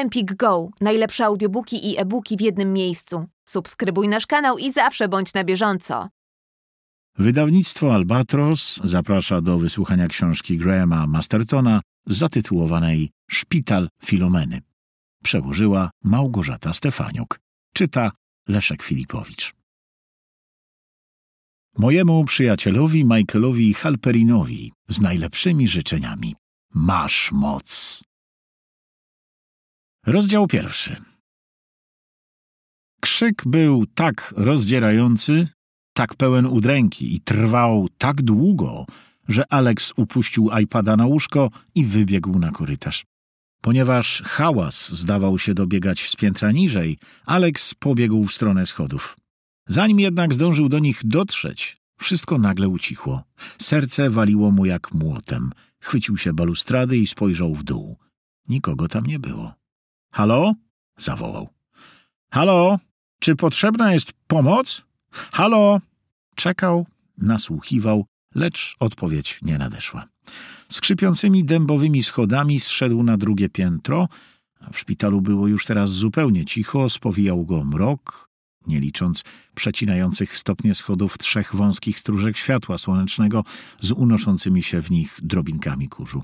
Empik Go. Najlepsze audiobooki i e-booki w jednym miejscu. Subskrybuj nasz kanał i zawsze bądź na bieżąco. Wydawnictwo Albatros zaprasza do wysłuchania książki Grahama Mastertona zatytułowanej Szpital Filomeny. Przełożyła Małgorzata Stefaniuk. Czyta Leszek Filipowicz. Mojemu przyjacielowi Michaelowi Halperinowi z najlepszymi życzeniami. Masz moc! Rozdział pierwszy. Krzyk był tak rozdzierający, tak pełen udręki i trwał tak długo, że Alex upuścił iPada na łóżko i wybiegł na korytarz. Ponieważ hałas zdawał się dobiegać z piętra niżej, Alex pobiegł w stronę schodów. Zanim jednak zdążył do nich dotrzeć, wszystko nagle ucichło. Serce waliło mu jak młotem. Chwycił się balustrady i spojrzał w dół. Nikogo tam nie było. Halo? zawołał. Halo? Czy potrzebna jest pomoc? Halo? Czekał, nasłuchiwał, lecz odpowiedź nie nadeszła. Skrzypiącymi dębowymi schodami zszedł na drugie piętro. W szpitalu było już teraz zupełnie cicho, spowijał go mrok, nie licząc przecinających stopnie schodów trzech wąskich stróżek światła słonecznego z unoszącymi się w nich drobinkami kurzu.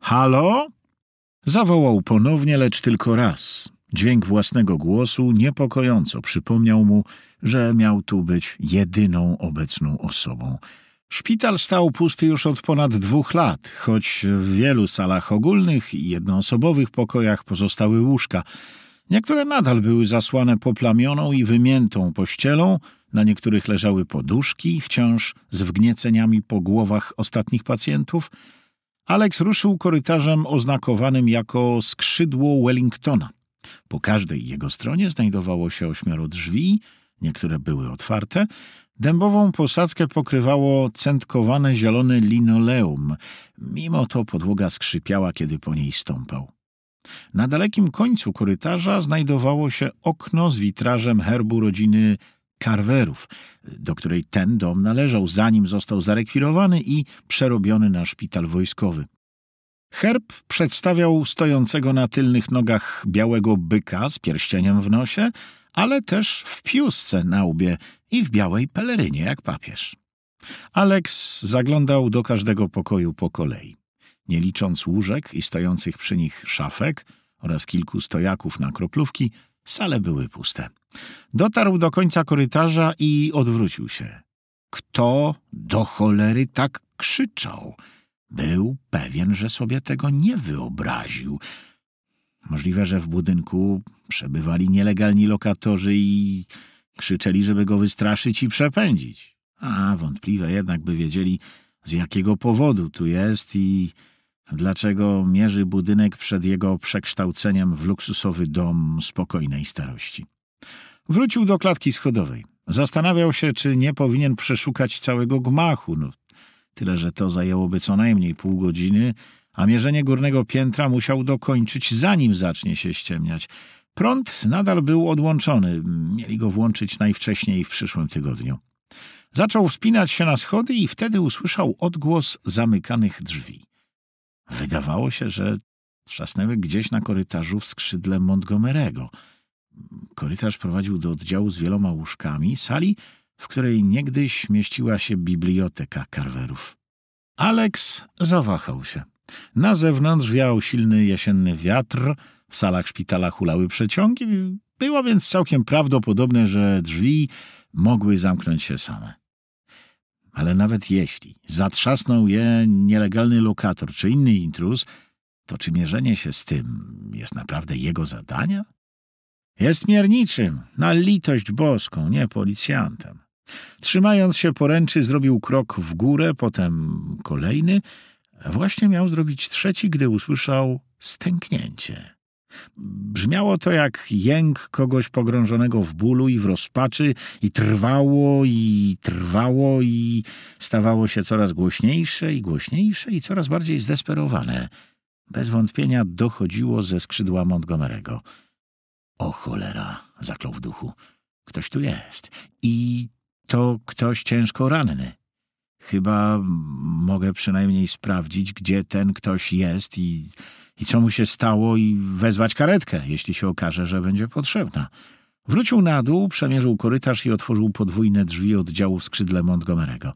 Halo? Zawołał ponownie, lecz tylko raz. Dźwięk własnego głosu niepokojąco przypomniał mu, że miał tu być jedyną obecną osobą. Szpital stał pusty już od ponad dwóch lat, choć w wielu salach ogólnych i jednoosobowych pokojach pozostały łóżka. Niektóre nadal były zasłane poplamioną i wymiętą pościelą, na niektórych leżały poduszki, wciąż z wgnieceniami po głowach ostatnich pacjentów – Alex ruszył korytarzem oznakowanym jako skrzydło Wellingtona. Po każdej jego stronie znajdowało się ośmioro drzwi, niektóre były otwarte. Dębową posadzkę pokrywało centkowane zielone linoleum. Mimo to podłoga skrzypiała, kiedy po niej stąpał. Na dalekim końcu korytarza znajdowało się okno z witrażem herbu rodziny Carverów, do której ten dom należał, zanim został zarekwirowany i przerobiony na szpital wojskowy. Herb przedstawiał stojącego na tylnych nogach białego byka z pierścieniem w nosie, ale też w piusce na łbie i w białej pelerynie jak papież. Alex zaglądał do każdego pokoju po kolei. Nie licząc łóżek i stojących przy nich szafek oraz kilku stojaków na kroplówki, sale były puste. Dotarł do końca korytarza i odwrócił się. Kto do cholery tak krzyczał? Był pewien, że sobie tego nie wyobraził. Możliwe, że w budynku przebywali nielegalni lokatorzy i krzyczeli, żeby go wystraszyć i przepędzić. A wątpliwe jednak, by wiedzieli, z jakiego powodu tu jest i dlaczego mierzy budynek przed jego przekształceniem w luksusowy dom spokojnej starości. Wrócił do klatki schodowej. Zastanawiał się, czy nie powinien przeszukać całego gmachu. No, tyle, że to zajęłoby co najmniej pół godziny, a mierzenie górnego piętra musiał dokończyć, zanim zacznie się ściemniać. Prąd nadal był odłączony. Mieli go włączyć najwcześniej w przyszłym tygodniu. Zaczął wspinać się na schody i wtedy usłyszał odgłos zamykanych drzwi. Wydawało się, że trzasnęły gdzieś na korytarzu w skrzydle Montgomery'ego. Korytarz prowadził do oddziału z wieloma łóżkami, sali, w której niegdyś mieściła się biblioteka Karwerów. Alex zawahał się. Na zewnątrz wiał silny jesienny wiatr, w salach szpitala hulały przeciągi, było więc całkiem prawdopodobne, że drzwi mogły zamknąć się same. Ale nawet jeśli zatrzasnął je nielegalny lokator czy inny intruz, to czy mierzenie się z tym jest naprawdę jego zadaniem? Jest mierniczym, na litość boską, nie policjantem. Trzymając się poręczy, zrobił krok w górę, potem kolejny. Właśnie miał zrobić trzeci, gdy usłyszał stęknięcie. Brzmiało to jak jęk kogoś pogrążonego w bólu i w rozpaczy, i trwało, i trwało, i stawało się coraz głośniejsze i głośniejsze i coraz bardziej zdesperowane. Bez wątpienia dochodziło ze skrzydła Montgomery'ego. O cholera, zaklął w duchu. Ktoś tu jest. I to ktoś ciężko ranny. Chyba mogę przynajmniej sprawdzić, gdzie ten ktoś jest i, i co mu się stało i wezwać karetkę, jeśli się okaże, że będzie potrzebna. Wrócił na dół, przemierzył korytarz i otworzył podwójne drzwi oddziału w skrzydle Montgomery'ego.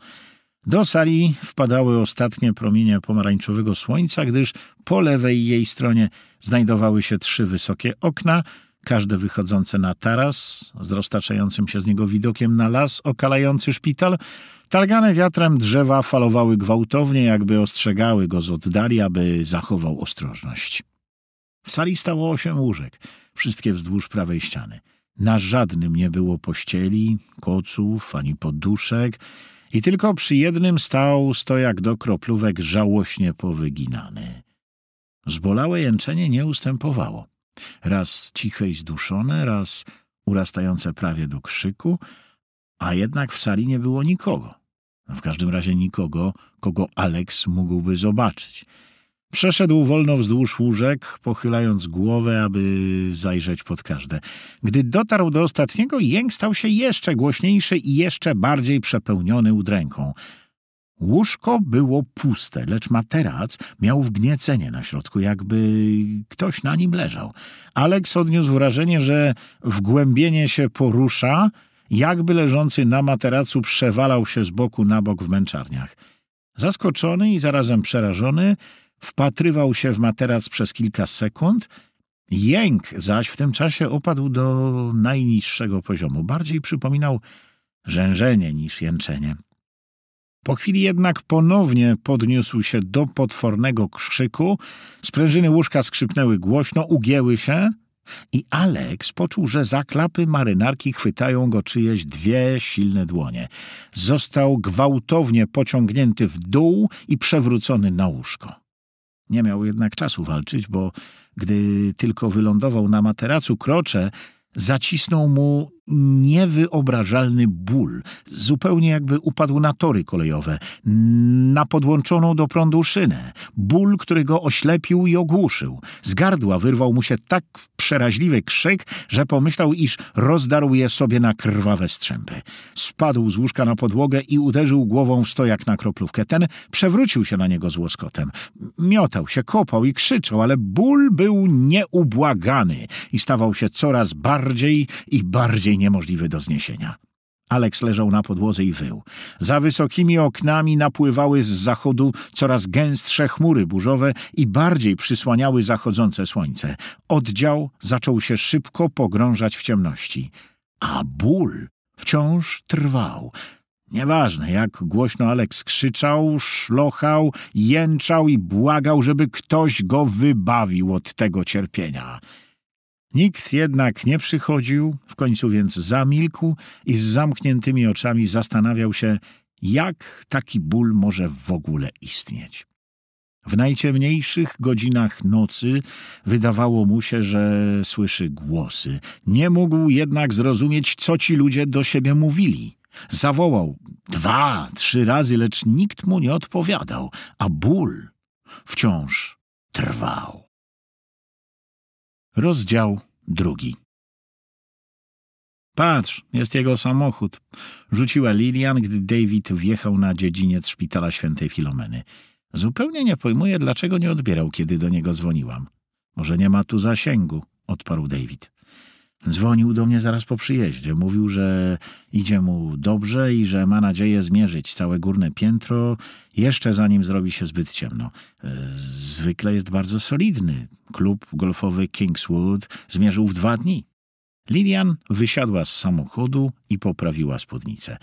Do sali wpadały ostatnie promienie pomarańczowego słońca, gdyż po lewej jej stronie znajdowały się trzy wysokie okna, każde wychodzące na taras, z roztaczającym się z niego widokiem na las, okalający szpital, targane wiatrem drzewa falowały gwałtownie, jakby ostrzegały go z oddali, aby zachował ostrożność. W sali stało osiem łóżek, wszystkie wzdłuż prawej ściany. Na żadnym nie było pościeli, koców ani poduszek i tylko przy jednym stał stojak do kroplówek żałośnie powyginany. Zbolałe jęczenie nie ustępowało. Raz ciche i zduszone, raz urastające prawie do krzyku, a jednak w sali nie było nikogo. W każdym razie nikogo, kogo Aleks mógłby zobaczyć. Przeszedł wolno wzdłuż łóżek, pochylając głowę, aby zajrzeć pod każde. Gdy dotarł do ostatniego, jęk stał się jeszcze głośniejszy i jeszcze bardziej przepełniony udręką. Łóżko było puste, lecz materac miał wgniecenie na środku, jakby ktoś na nim leżał. Aleks odniósł wrażenie, że wgłębienie się porusza, jakby leżący na materacu przewalał się z boku na bok w męczarniach. Zaskoczony i zarazem przerażony, wpatrywał się w materac przez kilka sekund. Jęk zaś w tym czasie opadł do najniższego poziomu. Bardziej przypominał rzężenie niż jęczenie. Po chwili jednak ponownie podniósł się do potwornego krzyku, sprężyny łóżka skrzypnęły głośno, ugięły się i Alex poczuł, że za klapy marynarki chwytają go czyjeś dwie silne dłonie. Został gwałtownie pociągnięty w dół i przewrócony na łóżko. Nie miał jednak czasu walczyć, bo gdy tylko wylądował na materacu krocze, zacisnął mu niewyobrażalny ból, zupełnie jakby upadł na tory kolejowe, na podłączoną do prądu szynę. Ból, który go oślepił i ogłuszył. Z gardła wyrwał mu się tak przeraźliwy krzyk, że pomyślał, iż rozdarł je sobie na krwawe strzępy. Spadł z łóżka na podłogę i uderzył głową w stojak na kroplówkę. Ten przewrócił się na niego z łoskotem. Miotał się, kopał i krzyczał, ale ból był nieubłagany i stawał się coraz bardziej i bardziej całkowicie niemożliwy do zniesienia. Aleks leżał na podłodze i wył. Za wysokimi oknami napływały z zachodu coraz gęstsze chmury burzowe i bardziej przysłaniały zachodzące słońce. Oddział zaczął się szybko pogrążać w ciemności. A ból wciąż trwał. Nieważne, jak głośno Aleks krzyczał, szlochał, jęczał i błagał, żeby ktoś go wybawił od tego cierpienia. Nikt jednak nie przychodził, w końcu więc zamilkł i z zamkniętymi oczami zastanawiał się, jak taki ból może w ogóle istnieć. W najciemniejszych godzinach nocy wydawało mu się, że słyszy głosy. Nie mógł jednak zrozumieć, co ci ludzie do siebie mówili. Zawołał dwa, trzy razy, lecz nikt mu nie odpowiadał, a ból wciąż trwał. Rozdział drugi. Patrz, jest jego samochód. Rzuciła Lilian, gdy David wjechał na dziedziniec szpitala świętej Filomeny. Zupełnie nie pojmuję, dlaczego nie odbierał, kiedy do niego dzwoniłam. Może nie ma tu zasięgu, odparł David. Dzwonił do mnie zaraz po przyjeździe. Mówił, że idzie mu dobrze i że ma nadzieję zmierzyć całe górne piętro jeszcze zanim zrobi się zbyt ciemno. E, zwykle jest bardzo solidny. Klub golfowy Kingswood zmierzył w dwa dni. Lilian wysiadła z samochodu i poprawiła spódnicę.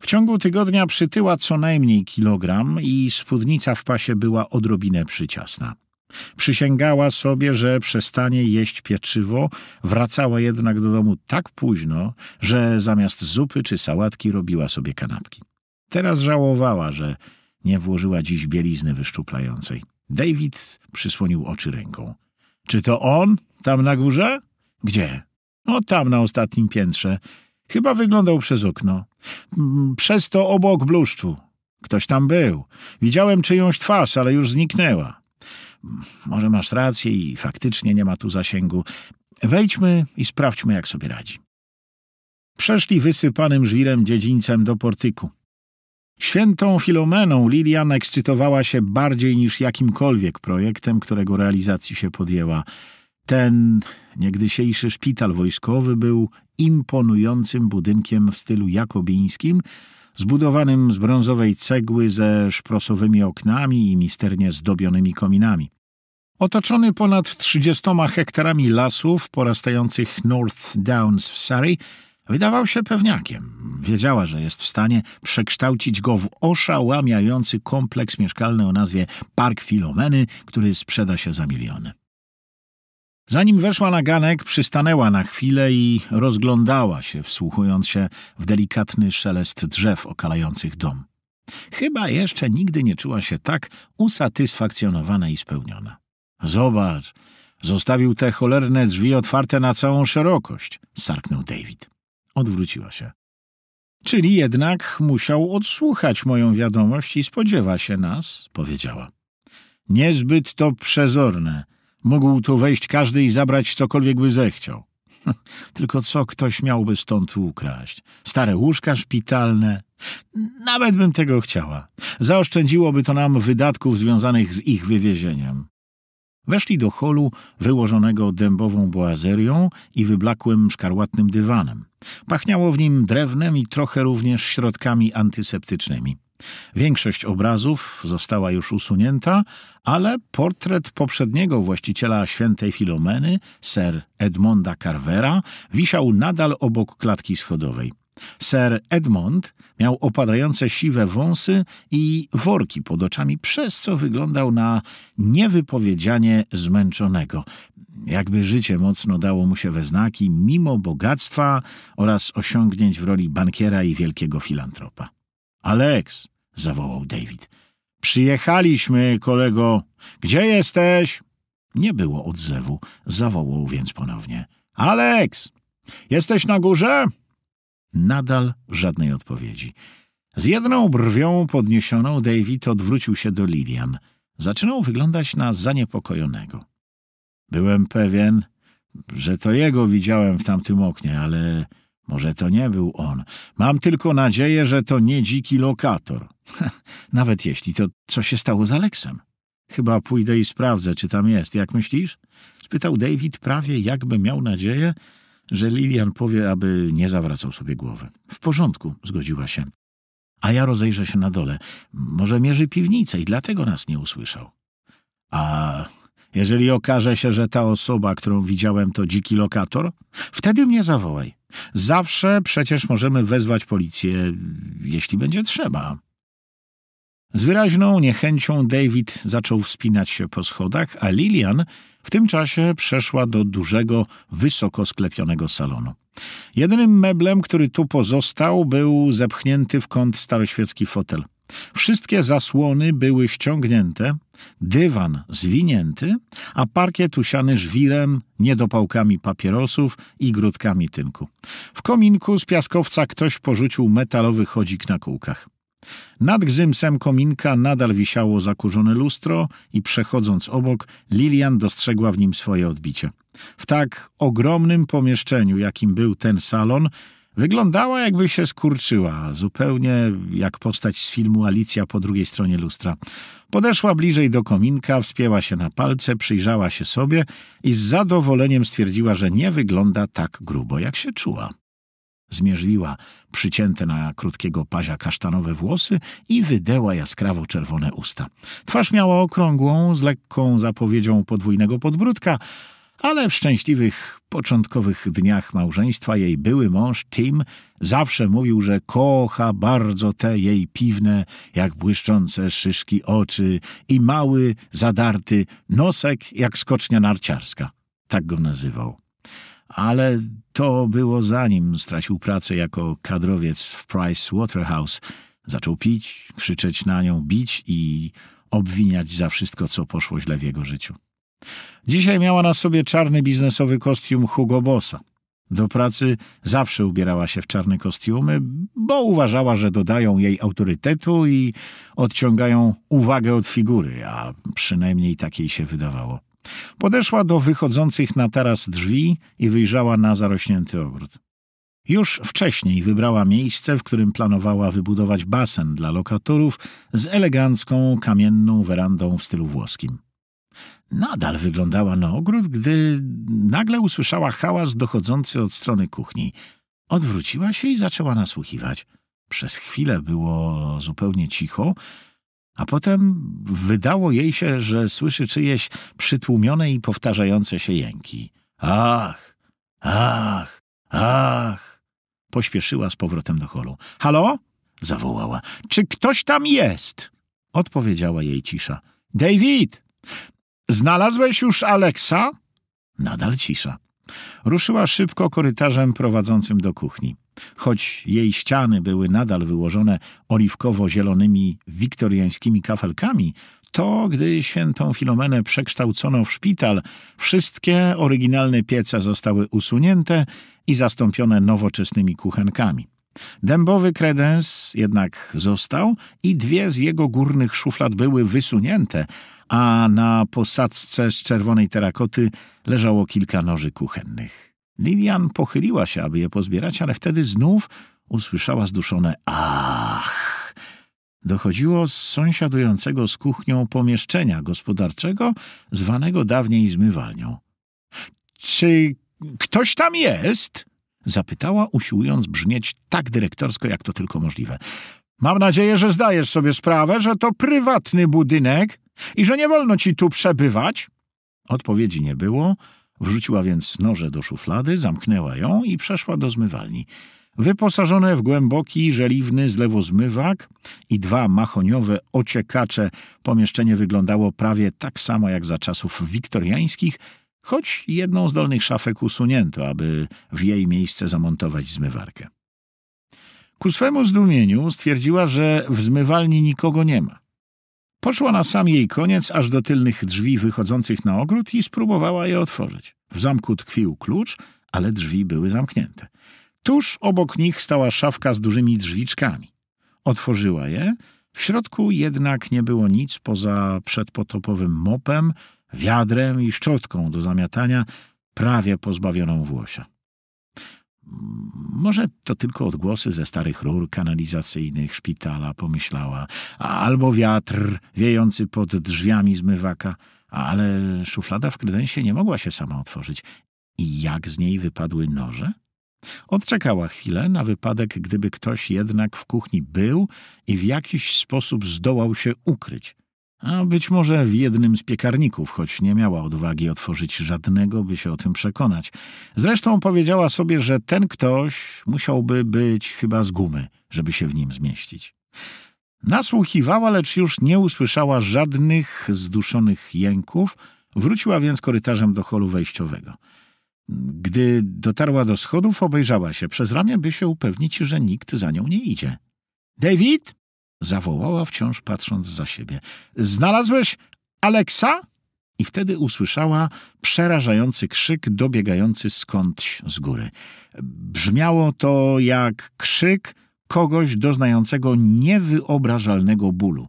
W ciągu tygodnia przytyła co najmniej kilogram i spódnica w pasie była odrobinę przyciasna. Przysięgała sobie, że przestanie jeść pieczywo, wracała jednak do domu tak późno, że zamiast zupy czy sałatki robiła sobie kanapki. Teraz żałowała, że nie włożyła dziś bielizny wyszczuplającej. David przysłonił oczy ręką. Czy to on? Tam na górze? Gdzie? O, no, tam na ostatnim piętrze. Chyba wyglądał przez okno. Mm, przez to obok bluszczu. Ktoś tam był. Widziałem czyjąś twarz, ale już zniknęła. Może masz rację i faktycznie nie ma tu zasięgu. Wejdźmy i sprawdźmy, jak sobie radzi. Przeszli wysypanym żwirem dziedzińcem do portyku. Świętą Filomeną Lilian ekscytowała się bardziej niż jakimkolwiek projektem, którego realizacji się podjęła. Ten niegdysiejszy szpital wojskowy był imponującym budynkiem w stylu jakobińskim – zbudowanym z brązowej cegły ze szprosowymi oknami i misternie zdobionymi kominami. Otoczony ponad 30 hektarami lasów porastających North Downs w Surrey, wydawał się pewniakiem. Wiedziała, że jest w stanie przekształcić go w oszałamiający kompleks mieszkalny o nazwie Park Filomeny, który sprzeda się za miliony. Zanim weszła na ganek, przystanęła na chwilę i rozglądała się, wsłuchując się w delikatny szelest drzew okalających dom. Chyba jeszcze nigdy nie czuła się tak usatysfakcjonowana i spełniona. Zobacz, zostawił te cholerne drzwi otwarte na całą szerokość, sarknął David. Odwróciła się. Czyli jednak musiał odsłuchać moją wiadomość i spodziewa się nas, powiedziała. Niezbyt to przezorne, Mógł tu wejść każdy i zabrać cokolwiek by zechciał. Tylko co ktoś miałby stąd ukraść? Stare łóżka szpitalne? Nawet bym tego chciała. Zaoszczędziłoby to nam wydatków związanych z ich wywiezieniem. Weszli do holu wyłożonego dębową boazerią i wyblakłym szkarłatnym dywanem. Pachniało w nim drewnem i trochę również środkami antyseptycznymi. Większość obrazów została już usunięta, ale portret poprzedniego właściciela świętej Filomeny, sir Edmonda Carvera, wisiał nadal obok klatki schodowej. Sir Edmond miał opadające siwe wąsy i worki pod oczami, przez co wyglądał na niewypowiedzianie zmęczonego. Jakby życie mocno dało mu się we znaki, mimo bogactwa oraz osiągnięć w roli bankiera i wielkiego filantropa. Alex, zawołał David. Przyjechaliśmy, kolego. Gdzie jesteś? Nie było odzewu, zawołał więc ponownie. Alex, jesteś na górze? Nadal żadnej odpowiedzi. Z jedną brwią podniesioną David odwrócił się do Lilian. Zaczynał wyglądać na zaniepokojonego. Byłem pewien, że to jego widziałem w tamtym oknie, ale może to nie był on. Mam tylko nadzieję, że to nie dziki lokator. Nawet jeśli, to co się stało z Aleksem? Chyba pójdę i sprawdzę, czy tam jest. Jak myślisz? Spytał David prawie jakby miał nadzieję, że Lilian powie, aby nie zawracał sobie głowy. W porządku, zgodziła się. A ja rozejrzę się na dole. Może mierzy piwnicę i dlatego nas nie usłyszał. A jeżeli okaże się, że ta osoba, którą widziałem, to dziki lokator, wtedy mnie zawołaj. Zawsze przecież możemy wezwać policję, jeśli będzie trzeba. Z wyraźną niechęcią David zaczął wspinać się po schodach, a Lilian w tym czasie przeszła do dużego, wysoko sklepionego salonu. Jedynym meblem, który tu pozostał, był zepchnięty w kąt staroświecki fotel. Wszystkie zasłony były ściągnięte, dywan zwinięty, a parkiet usiany żwirem, niedopałkami papierosów i grudkami tynku. W kominku z piaskowca ktoś porzucił metalowy chodzik na kółkach. Nad gzymsem kominka nadal wisiało zakurzone lustro i przechodząc obok, Lilian dostrzegła w nim swoje odbicie. W tak ogromnym pomieszczeniu, jakim był ten salon, Wyglądała, jakby się skurczyła, zupełnie jak postać z filmu Alicja po drugiej stronie lustra. Podeszła bliżej do kominka, wspięła się na palce, przyjrzała się sobie i z zadowoleniem stwierdziła, że nie wygląda tak grubo, jak się czuła. Zmierzliła przycięte na krótkiego pazia kasztanowe włosy i wydeła jaskrawo czerwone usta. Twarz miała okrągłą, z lekką zapowiedzią podwójnego podbródka, ale w szczęśliwych początkowych dniach małżeństwa jej były mąż Tim zawsze mówił, że kocha bardzo te jej piwne, jak błyszczące szyszki oczy i mały, zadarty nosek jak skocznia narciarska. Tak go nazywał. Ale to było zanim stracił pracę jako kadrowiec w Price Waterhouse. Zaczął pić, krzyczeć na nią, bić i obwiniać za wszystko, co poszło źle w jego życiu. Dzisiaj miała na sobie czarny biznesowy kostium Hugo Bossa. Do pracy zawsze ubierała się w czarne kostiumy, bo uważała, że dodają jej autorytetu i odciągają uwagę od figury, a przynajmniej takiej się wydawało. Podeszła do wychodzących na taras drzwi i wyjrzała na zarośnięty ogród. Już wcześniej wybrała miejsce, w którym planowała wybudować basen dla lokatorów z elegancką kamienną werandą w stylu włoskim. Nadal wyglądała na ogród, gdy nagle usłyszała hałas dochodzący od strony kuchni. Odwróciła się i zaczęła nasłuchiwać. Przez chwilę było zupełnie cicho, a potem wydało jej się, że słyszy czyjeś przytłumione i powtarzające się jęki. Ach, ach, ach! Pośpieszyła z powrotem do holu. Halo? zawołała. Czy ktoś tam jest? Odpowiedziała jej cisza. David! Znalazłeś już Aleksa? Nadal cisza. Ruszyła szybko korytarzem prowadzącym do kuchni. Choć jej ściany były nadal wyłożone oliwkowo-zielonymi wiktoriańskimi kafelkami, to, gdy świętą Filomenę przekształcono w szpital, wszystkie oryginalne piece zostały usunięte i zastąpione nowoczesnymi kuchenkami. Dębowy kredens jednak został i dwie z jego górnych szuflad były wysunięte, a na posadzce z czerwonej terakoty leżało kilka noży kuchennych. Lilian pochyliła się, aby je pozbierać, ale wtedy znów usłyszała zduszone ach. Dochodziło z sąsiadującego z kuchnią pomieszczenia gospodarczego, zwanego dawniej zmywalnią. Czy ktoś tam jest? Zapytała, usiłując brzmieć tak dyrektorsko, jak to tylko możliwe. Mam nadzieję, że zdajesz sobie sprawę, że to prywatny budynek i że nie wolno ci tu przebywać. Odpowiedzi nie było, wrzuciła więc noże do szuflady, zamknęła ją i przeszła do zmywalni. Wyposażone w głęboki, żeliwny zlewozmywak i dwa mahoniowe ociekacze, pomieszczenie wyglądało prawie tak samo jak za czasów wiktoriańskich, choć jedną z dolnych szafek usunięto, aby w jej miejsce zamontować zmywarkę. Ku swemu zdumieniu stwierdziła, że w zmywalni nikogo nie ma. Poszła na sam jej koniec, aż do tylnych drzwi wychodzących na ogród i spróbowała je otworzyć. W zamku tkwił klucz, ale drzwi były zamknięte. Tuż obok nich stała szafka z dużymi drzwiczkami. Otworzyła je, w środku jednak nie było nic poza przedpotopowym mopem, wiadrem i szczotką do zamiatania, prawie pozbawioną włosia. Może to tylko odgłosy ze starych rur kanalizacyjnych szpitala, pomyślała, albo wiatr wiejący pod drzwiami zmywaka, ale szuflada w kredensie nie mogła się sama otworzyć. I jak z niej wypadły noże? Odczekała chwilę na wypadek, gdyby ktoś jednak w kuchni był i w jakiś sposób zdołał się ukryć a być może w jednym z piekarników, choć nie miała odwagi otworzyć żadnego, by się o tym przekonać. Zresztą powiedziała sobie, że ten ktoś musiałby być chyba z gumy, żeby się w nim zmieścić. Nasłuchiwała, lecz już nie usłyszała żadnych zduszonych jęków, wróciła więc korytarzem do holu wejściowego. Gdy dotarła do schodów, obejrzała się przez ramię, by się upewnić, że nikt za nią nie idzie. — David? Zawołała wciąż patrząc za siebie. Znalazłeś Aleksa? I wtedy usłyszała przerażający krzyk dobiegający skądś z góry. Brzmiało to jak krzyk kogoś doznającego niewyobrażalnego bólu.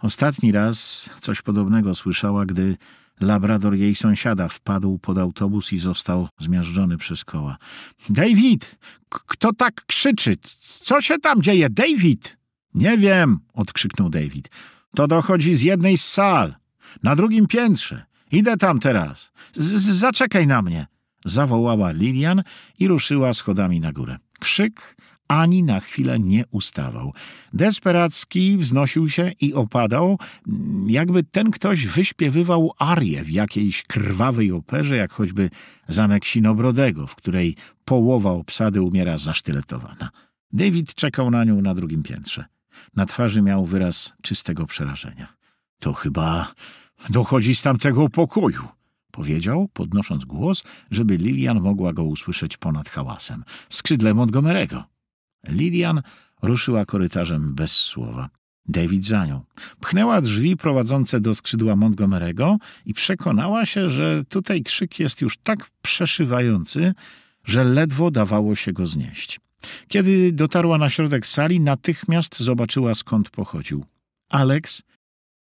Ostatni raz coś podobnego słyszała, gdy labrador jej sąsiada wpadł pod autobus i został zmiażdżony przez koła. — David! Kto tak krzyczy? Co się tam dzieje? David! Nie wiem, odkrzyknął David. To dochodzi z jednej z sal. Na drugim piętrze. Idę tam teraz. Z -z zaczekaj na mnie. Zawołała Lilian i ruszyła schodami na górę. Krzyk ani na chwilę nie ustawał. Desperacki wznosił się i opadał, jakby ten ktoś wyśpiewywał arię w jakiejś krwawej operze, jak choćby zamek Sinobrodego, w której połowa obsady umiera zasztyletowana. David czekał na nią na drugim piętrze. Na twarzy miał wyraz czystego przerażenia. To chyba dochodzi z tamtego pokoju, powiedział, podnosząc głos, żeby Lilian mogła go usłyszeć ponad hałasem. Skrzydle Montgomery'ego. Lilian ruszyła korytarzem bez słowa. David za nią. Pchnęła drzwi prowadzące do skrzydła Montgomery'ego i przekonała się, że tutaj krzyk jest już tak przeszywający, że ledwo dawało się go znieść. Kiedy dotarła na środek sali, natychmiast zobaczyła skąd pochodził. Alex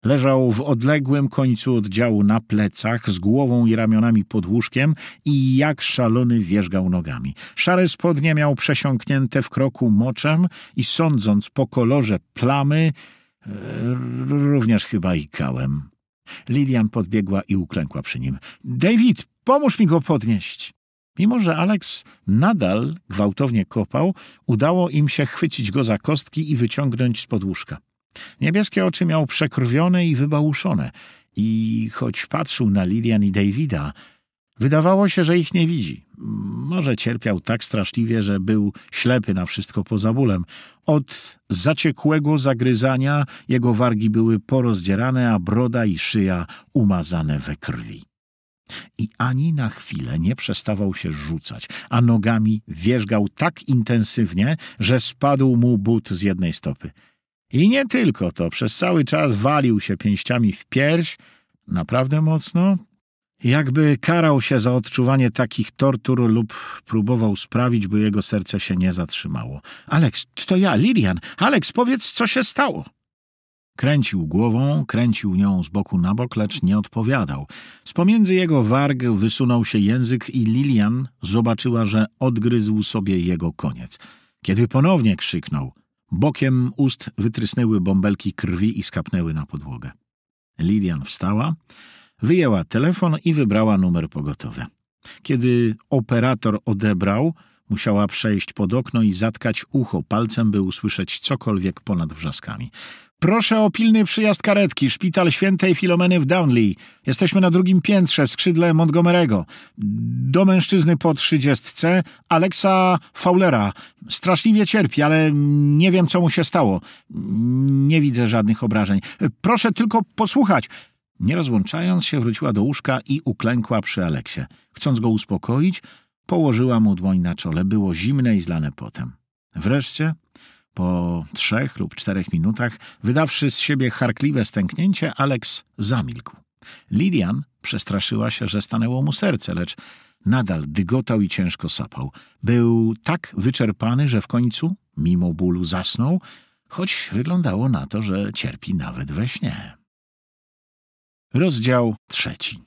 leżał w odległym końcu oddziału na plecach, z głową i ramionami pod łóżkiem i jak szalony wierzgał nogami. Szare spodnie miał przesiąknięte w kroku moczem i sądząc po kolorze plamy, e, również chyba i kałem. Lilian podbiegła i uklękła przy nim. — David, pomóż mi go podnieść! Mimo, że Alex nadal gwałtownie kopał, udało im się chwycić go za kostki i wyciągnąć z podłóżka. Niebieskie oczy miał przekrwione i wybałuszone i choć patrzył na Lilian i Davida, wydawało się, że ich nie widzi. Może cierpiał tak straszliwie, że był ślepy na wszystko poza bólem. Od zaciekłego zagryzania jego wargi były porozdzierane, a broda i szyja umazane we krwi. I ani na chwilę nie przestawał się rzucać, a nogami wierzgał tak intensywnie, że spadł mu but z jednej stopy. I nie tylko to, przez cały czas walił się pięściami w pierś, naprawdę mocno, jakby karał się za odczuwanie takich tortur lub próbował sprawić, by jego serce się nie zatrzymało. Aleks, to ja, Lilian. Aleks, powiedz, co się stało. Kręcił głową, kręcił nią z boku na bok, lecz nie odpowiadał. Z pomiędzy jego warg wysunął się język i Lilian zobaczyła, że odgryzł sobie jego koniec. Kiedy ponownie krzyknął, bokiem ust wytrysnęły bąbelki krwi i skapnęły na podłogę. Lilian wstała, wyjęła telefon i wybrała numer pogotowia. Kiedy operator odebrał, musiała przejść pod okno i zatkać ucho palcem, by usłyszeć cokolwiek ponad wrzaskami. Proszę o pilny przyjazd karetki, szpital świętej Filomeny w Downley. Jesteśmy na drugim piętrze w skrzydle Montgomery'ego. Do mężczyzny po trzydziestce, Alexa Fowlera. Straszliwie cierpi, ale nie wiem, co mu się stało. Nie widzę żadnych obrażeń. Proszę tylko posłuchać. Nie rozłączając się, wróciła do łóżka i uklękła przy Aleksie. Chcąc go uspokoić, położyła mu dłoń na czole. Było zimne i zlane potem. Wreszcie po trzech lub czterech minutach, wydawszy z siebie charkliwe stęknięcie, Alex zamilkł. Lilian przestraszyła się, że stanęło mu serce, lecz nadal dygotał i ciężko sapał. Był tak wyczerpany, że w końcu, mimo bólu, zasnął, choć wyglądało na to, że cierpi nawet we śnie. Rozdział trzeci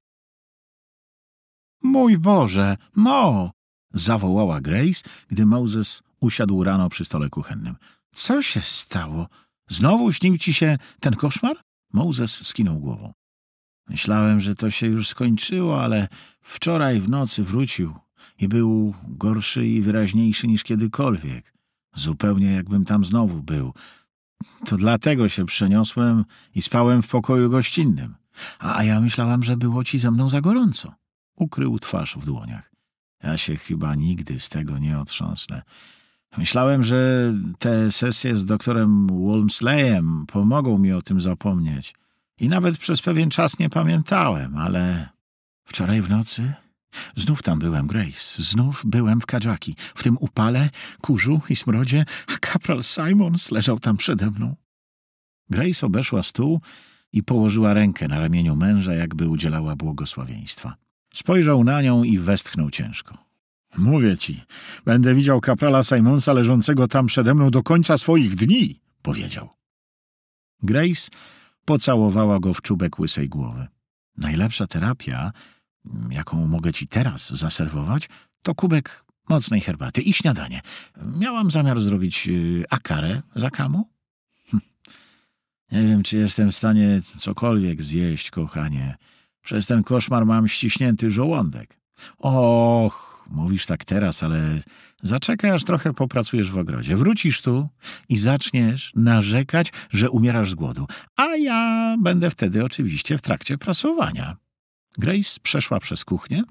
Mój Boże, Mo! zawołała Grace, gdy Moses Usiadł rano przy stole kuchennym. Co się stało? Znowu śnił ci się ten koszmar? Moses skinął głową. Myślałem, że to się już skończyło, ale wczoraj w nocy wrócił i był gorszy i wyraźniejszy niż kiedykolwiek. Zupełnie jakbym tam znowu był. To dlatego się przeniosłem i spałem w pokoju gościnnym. A, a ja myślałam, że było ci ze mną za gorąco. Ukrył twarz w dłoniach. Ja się chyba nigdy z tego nie otrząsnę. Myślałem, że te sesje z doktorem Wolmsleyem pomogą mi o tym zapomnieć. I nawet przez pewien czas nie pamiętałem, ale... Wczoraj w nocy Znów tam byłem, Grace. Znów byłem w Kajaki. W tym upale, kurzu i smrodzie, a kapral Simons leżał tam przede mną. Grace obeszła stół i położyła rękę na ramieniu męża, jakby udzielała błogosławieństwa. Spojrzał na nią i westchnął ciężko. Mówię ci, będę widział kaprala Simonsa leżącego tam przede mną do końca swoich dni, powiedział. Grace pocałowała go w czubek łysej głowy. Najlepsza terapia, jaką mogę ci teraz zaserwować, to kubek mocnej herbaty i śniadanie. Miałam zamiar zrobić y, akarę za kamu. Hm. Nie wiem, czy jestem w stanie cokolwiek zjeść, kochanie. Przez ten koszmar mam ściśnięty żołądek. Och, Mówisz tak teraz, ale zaczekaj aż trochę popracujesz w ogrodzie. Wrócisz tu i zaczniesz narzekać, że umierasz z głodu. A ja będę wtedy oczywiście w trakcie prasowania. Grace przeszła przez kuchnię,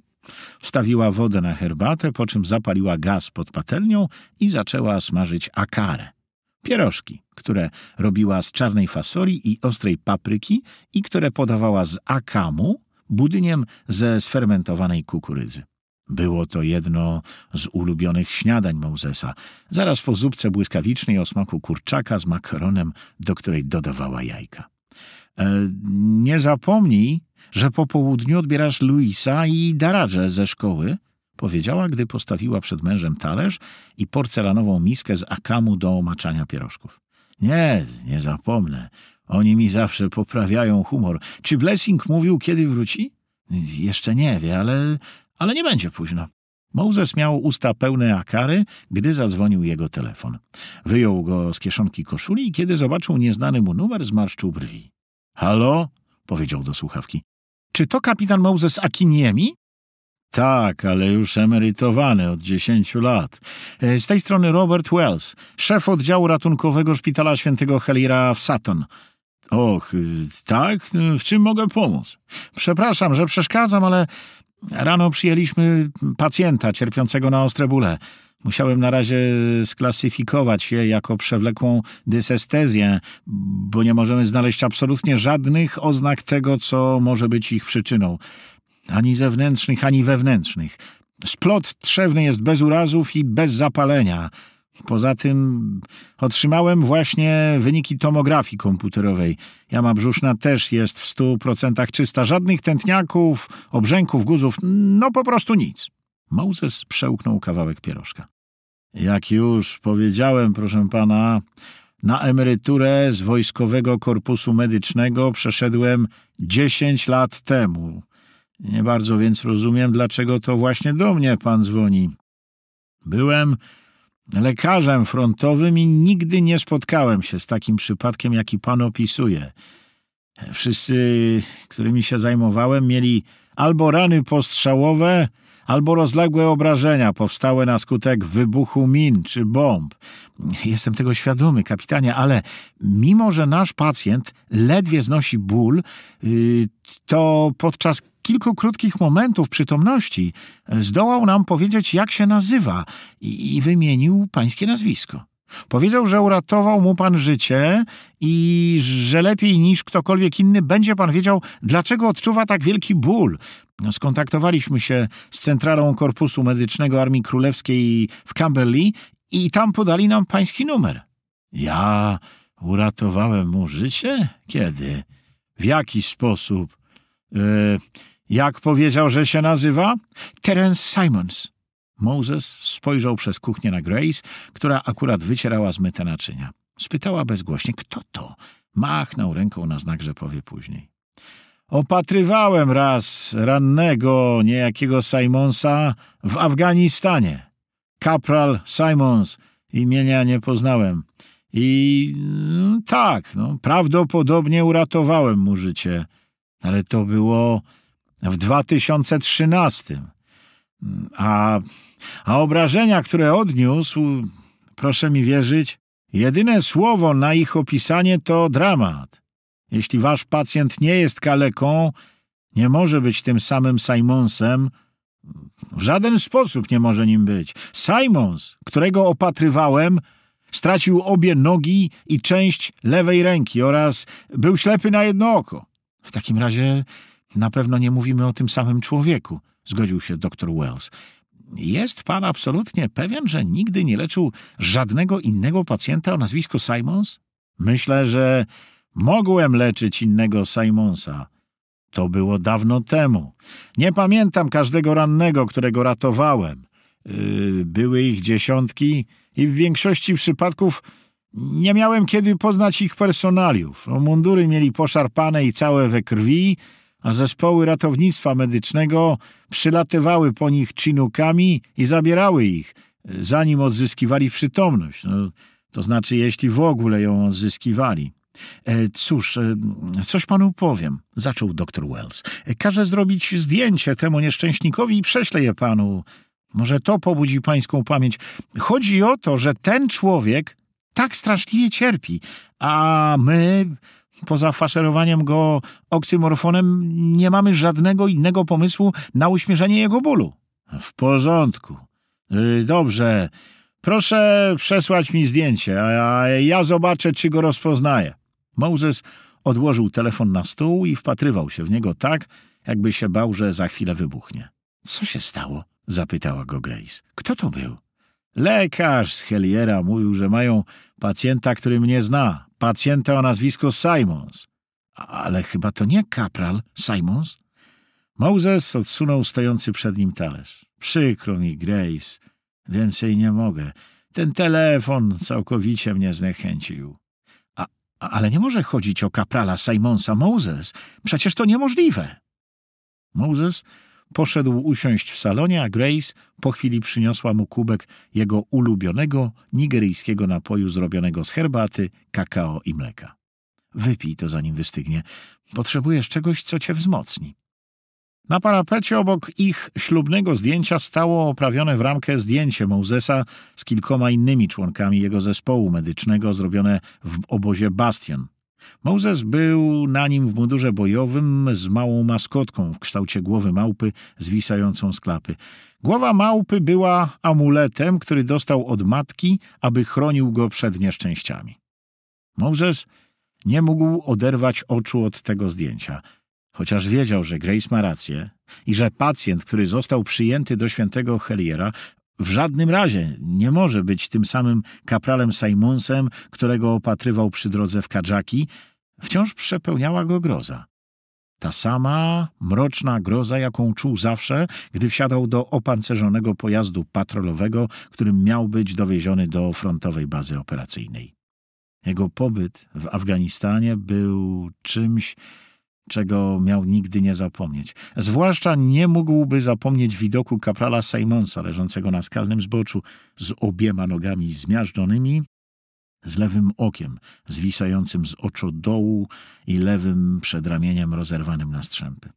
wstawiła wodę na herbatę, po czym zapaliła gaz pod patelnią i zaczęła smażyć akarę. Pierożki, które robiła z czarnej fasoli i ostrej papryki i które podawała z akamu, budyniem ze sfermentowanej kukurydzy. Było to jedno z ulubionych śniadań Mozesa, zaraz po zupce błyskawicznej o smaku kurczaka z makaronem, do której dodawała jajka. E, nie zapomnij, że po południu odbierasz Luisa i Daradze ze szkoły, powiedziała, gdy postawiła przed mężem talerz i porcelanową miskę z akamu do maczania pierożków. Nie, nie zapomnę. Oni mi zawsze poprawiają humor. Czy Blessing mówił, kiedy wróci? Jeszcze nie wie, ale ale nie będzie późno. Mozes miał usta pełne akary, gdy zadzwonił jego telefon. Wyjął go z kieszonki koszuli i kiedy zobaczył nieznany mu numer, zmarszczył brwi. — Halo? — powiedział do słuchawki. — Czy to kapitan Mozes Akiniemi? — Tak, ale już emerytowany od dziesięciu lat. E, z tej strony Robert Wells, szef oddziału ratunkowego szpitala świętego Helira w Sutton. — Och, tak? W czym mogę pomóc? — Przepraszam, że przeszkadzam, ale Rano przyjęliśmy pacjenta cierpiącego na ostre bóle. Musiałem na razie sklasyfikować je jako przewlekłą dysestezję, bo nie możemy znaleźć absolutnie żadnych oznak tego, co może być ich przyczyną. Ani zewnętrznych, ani wewnętrznych. Splot trzewny jest bez urazów i bez zapalenia – Poza tym otrzymałem właśnie wyniki tomografii komputerowej. Jama brzuszna też jest w 100% czysta. Żadnych tętniaków, obrzęków, guzów, no po prostu nic. Mozes przełknął kawałek pierożka. Jak już powiedziałem, proszę pana, na emeryturę z Wojskowego Korpusu Medycznego przeszedłem 10 lat temu. Nie bardzo więc rozumiem, dlaczego to właśnie do mnie pan dzwoni. Byłem Lekarzem frontowym i nigdy nie spotkałem się z takim przypadkiem, jaki pan opisuje. Wszyscy, którymi się zajmowałem, mieli albo rany postrzałowe, albo rozległe obrażenia powstałe na skutek wybuchu min czy bomb. Jestem tego świadomy, kapitanie, ale mimo, że nasz pacjent ledwie znosi ból, y, to podczas kilku krótkich momentów przytomności zdołał nam powiedzieć, jak się nazywa i wymienił pańskie nazwisko. Powiedział, że uratował mu pan życie i że lepiej niż ktokolwiek inny będzie pan wiedział, dlaczego odczuwa tak wielki ból. Skontaktowaliśmy się z Centralą Korpusu Medycznego Armii Królewskiej w Camberley i tam podali nam pański numer. Ja uratowałem mu życie? Kiedy? W jaki sposób? E, jak powiedział, że się nazywa? Terence Simons. Moses spojrzał przez kuchnię na Grace, która akurat wycierała zmyte naczynia. Spytała bezgłośnie, kto to? Machnął ręką na znak, że powie później. Opatrywałem raz rannego niejakiego Simonsa w Afganistanie. Kapral Simons, imienia nie poznałem. I mm, tak, no, prawdopodobnie uratowałem mu życie, ale to było w 2013. A, a obrażenia, które odniósł, proszę mi wierzyć, jedyne słowo na ich opisanie to dramat. Jeśli wasz pacjent nie jest kaleką, nie może być tym samym Simonsem. W żaden sposób nie może nim być. Simons, którego opatrywałem, stracił obie nogi i część lewej ręki oraz był ślepy na jedno oko. W takim razie na pewno nie mówimy o tym samym człowieku, zgodził się dr Wells. Jest pan absolutnie pewien, że nigdy nie leczył żadnego innego pacjenta o nazwisku Simons? Myślę, że Mogłem leczyć innego Simonsa. To było dawno temu. Nie pamiętam każdego rannego, którego ratowałem. Yy, były ich dziesiątki i w większości przypadków nie miałem kiedy poznać ich personaliów. mundury mieli poszarpane i całe we krwi, a zespoły ratownictwa medycznego przylatywały po nich czynukami i zabierały ich, zanim odzyskiwali przytomność. No, to znaczy, jeśli w ogóle ją odzyskiwali. E, cóż, e, coś panu powiem, zaczął doktor Wells. E, Każę zrobić zdjęcie temu nieszczęśnikowi i prześlę je panu. Może to pobudzi pańską pamięć. Chodzi o to, że ten człowiek tak straszliwie cierpi, a my, poza faszerowaniem go oksymorfonem, nie mamy żadnego innego pomysłu na uśmierzenie jego bólu. W porządku. Dobrze. Proszę przesłać mi zdjęcie, a ja zobaczę, czy go rozpoznaję. Moses odłożył telefon na stół i wpatrywał się w niego tak, jakby się bał, że za chwilę wybuchnie. Co się stało? zapytała go Grace. Kto to był? Lekarz z Heliera mówił, że mają pacjenta, który mnie zna. Pacjenta o nazwisku Simons. Ale chyba to nie kapral Simons? Moses odsunął stojący przed nim talerz. Przykro mi, Grace. Więcej nie mogę. Ten telefon całkowicie mnie zniechęcił. Ale nie może chodzić o kaprala Simonsa Moses. Przecież to niemożliwe. Moses poszedł usiąść w salonie, a Grace po chwili przyniosła mu kubek jego ulubionego nigeryjskiego napoju zrobionego z herbaty, kakao i mleka. Wypij to, zanim wystygnie. Potrzebujesz czegoś, co cię wzmocni. Na parapecie obok ich ślubnego zdjęcia stało oprawione w ramkę zdjęcie Mozesa z kilkoma innymi członkami jego zespołu medycznego zrobione w obozie Bastion. Mozes był na nim w mundurze bojowym z małą maskotką w kształcie głowy małpy zwisającą z klapy. Głowa małpy była amuletem, który dostał od matki, aby chronił go przed nieszczęściami. Mozes nie mógł oderwać oczu od tego zdjęcia – Chociaż wiedział, że Grace ma rację i że pacjent, który został przyjęty do świętego Heliera, w żadnym razie nie może być tym samym kapralem Simonsem, którego opatrywał przy drodze w Kadżaki, wciąż przepełniała go groza. Ta sama mroczna groza, jaką czuł zawsze, gdy wsiadał do opancerzonego pojazdu patrolowego, którym miał być dowieziony do frontowej bazy operacyjnej. Jego pobyt w Afganistanie był czymś, czego miał nigdy nie zapomnieć. Zwłaszcza nie mógłby zapomnieć widoku kaprala Simonsa leżącego na skalnym zboczu z obiema nogami zmiażdżonymi, z lewym okiem zwisającym z oczu dołu i lewym przedramieniem rozerwanym na strzępy.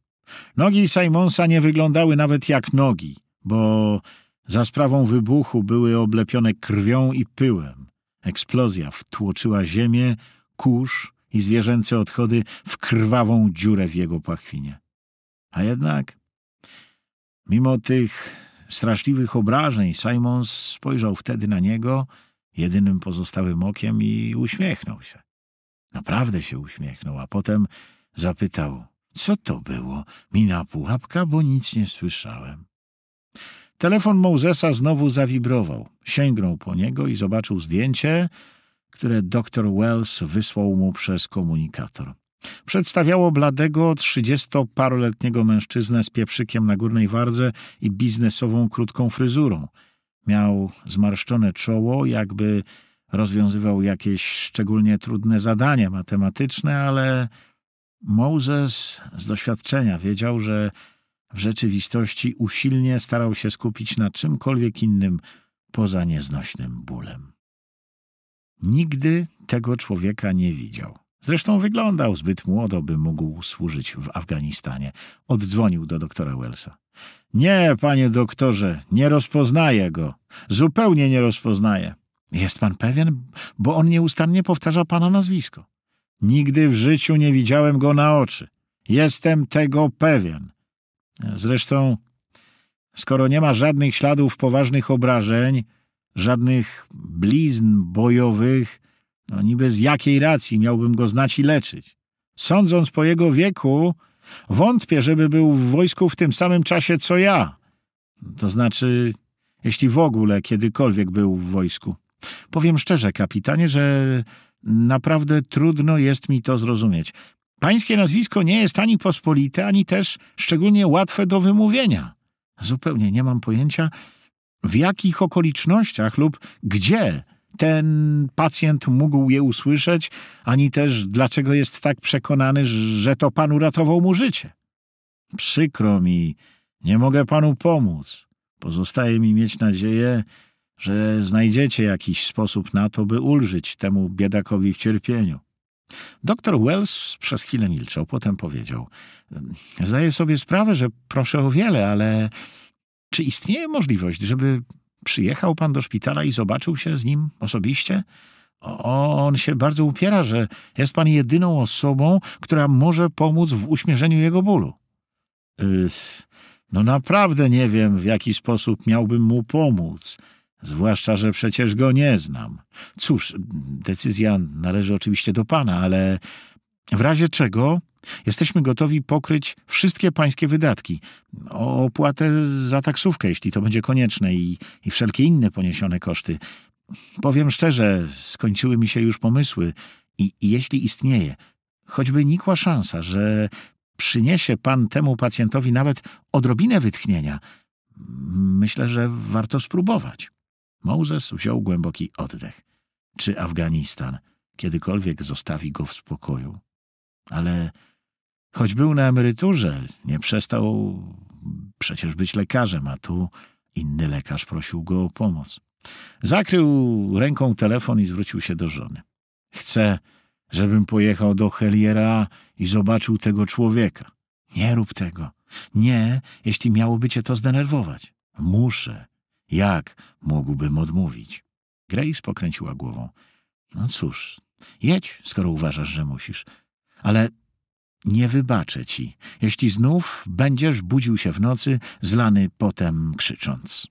Nogi Simonsa nie wyglądały nawet jak nogi, bo za sprawą wybuchu były oblepione krwią i pyłem. Eksplozja wtłoczyła ziemię, kurz i zwierzęce odchody w krwawą dziurę w jego pachwinie. A jednak, mimo tych straszliwych obrażeń, Simons spojrzał wtedy na niego jedynym pozostałym okiem i uśmiechnął się. Naprawdę się uśmiechnął, a potem zapytał, co to było? Mina pułapka, bo nic nie słyszałem. Telefon Mozesa znowu zawibrował. Sięgnął po niego i zobaczył zdjęcie, które dr Wells wysłał mu przez komunikator. Przedstawiało bladego, trzydziestoparoletniego mężczyznę z pieprzykiem na górnej wardze i biznesową krótką fryzurą. Miał zmarszczone czoło, jakby rozwiązywał jakieś szczególnie trudne zadania matematyczne, ale Moses z doświadczenia wiedział, że w rzeczywistości usilnie starał się skupić na czymkolwiek innym poza nieznośnym bólem. Nigdy tego człowieka nie widział. Zresztą wyglądał zbyt młodo, by mógł służyć w Afganistanie. Oddzwonił do doktora Wellsa. Nie, panie doktorze, nie rozpoznaję go. Zupełnie nie rozpoznaję. Jest pan pewien? Bo on nieustannie powtarza pana nazwisko. Nigdy w życiu nie widziałem go na oczy. Jestem tego pewien. Zresztą, skoro nie ma żadnych śladów poważnych obrażeń, żadnych blizn bojowych, no niby z jakiej racji miałbym go znać i leczyć. Sądząc po jego wieku, wątpię, żeby był w wojsku w tym samym czasie, co ja. To znaczy, jeśli w ogóle kiedykolwiek był w wojsku. Powiem szczerze, kapitanie, że naprawdę trudno jest mi to zrozumieć. Pańskie nazwisko nie jest ani pospolite, ani też szczególnie łatwe do wymówienia. Zupełnie nie mam pojęcia, w jakich okolicznościach lub gdzie ten pacjent mógł je usłyszeć, ani też dlaczego jest tak przekonany, że to pan uratował mu życie. Przykro mi, nie mogę panu pomóc. Pozostaje mi mieć nadzieję, że znajdziecie jakiś sposób na to, by ulżyć temu biedakowi w cierpieniu. Doktor Wells przez chwilę milczał, potem powiedział. Zdaję sobie sprawę, że proszę o wiele, ale czy istnieje możliwość, żeby przyjechał pan do szpitala i zobaczył się z nim osobiście? O, on się bardzo upiera, że jest pan jedyną osobą, która może pomóc w uśmierzeniu jego bólu. no naprawdę nie wiem, w jaki sposób miałbym mu pomóc, zwłaszcza, że przecież go nie znam. Cóż, decyzja należy oczywiście do pana, ale w razie czego Jesteśmy gotowi pokryć wszystkie pańskie wydatki, opłatę za taksówkę, jeśli to będzie konieczne, i, i wszelkie inne poniesione koszty. Powiem szczerze, skończyły mi się już pomysły i, i jeśli istnieje choćby nikła szansa, że przyniesie pan temu pacjentowi nawet odrobinę wytchnienia, myślę, że warto spróbować. Moses wziął głęboki oddech. Czy Afganistan kiedykolwiek zostawi go w spokoju? Ale Choć był na emeryturze, nie przestał przecież być lekarzem, a tu inny lekarz prosił go o pomoc. Zakrył ręką telefon i zwrócił się do żony. Chcę, żebym pojechał do Heliera i zobaczył tego człowieka. Nie rób tego. Nie, jeśli miałoby cię to zdenerwować. Muszę. Jak mógłbym odmówić? Grace pokręciła głową. No cóż, jedź, skoro uważasz, że musisz. Ale nie wybaczę ci, jeśli znów będziesz budził się w nocy, zlany potem krzycząc.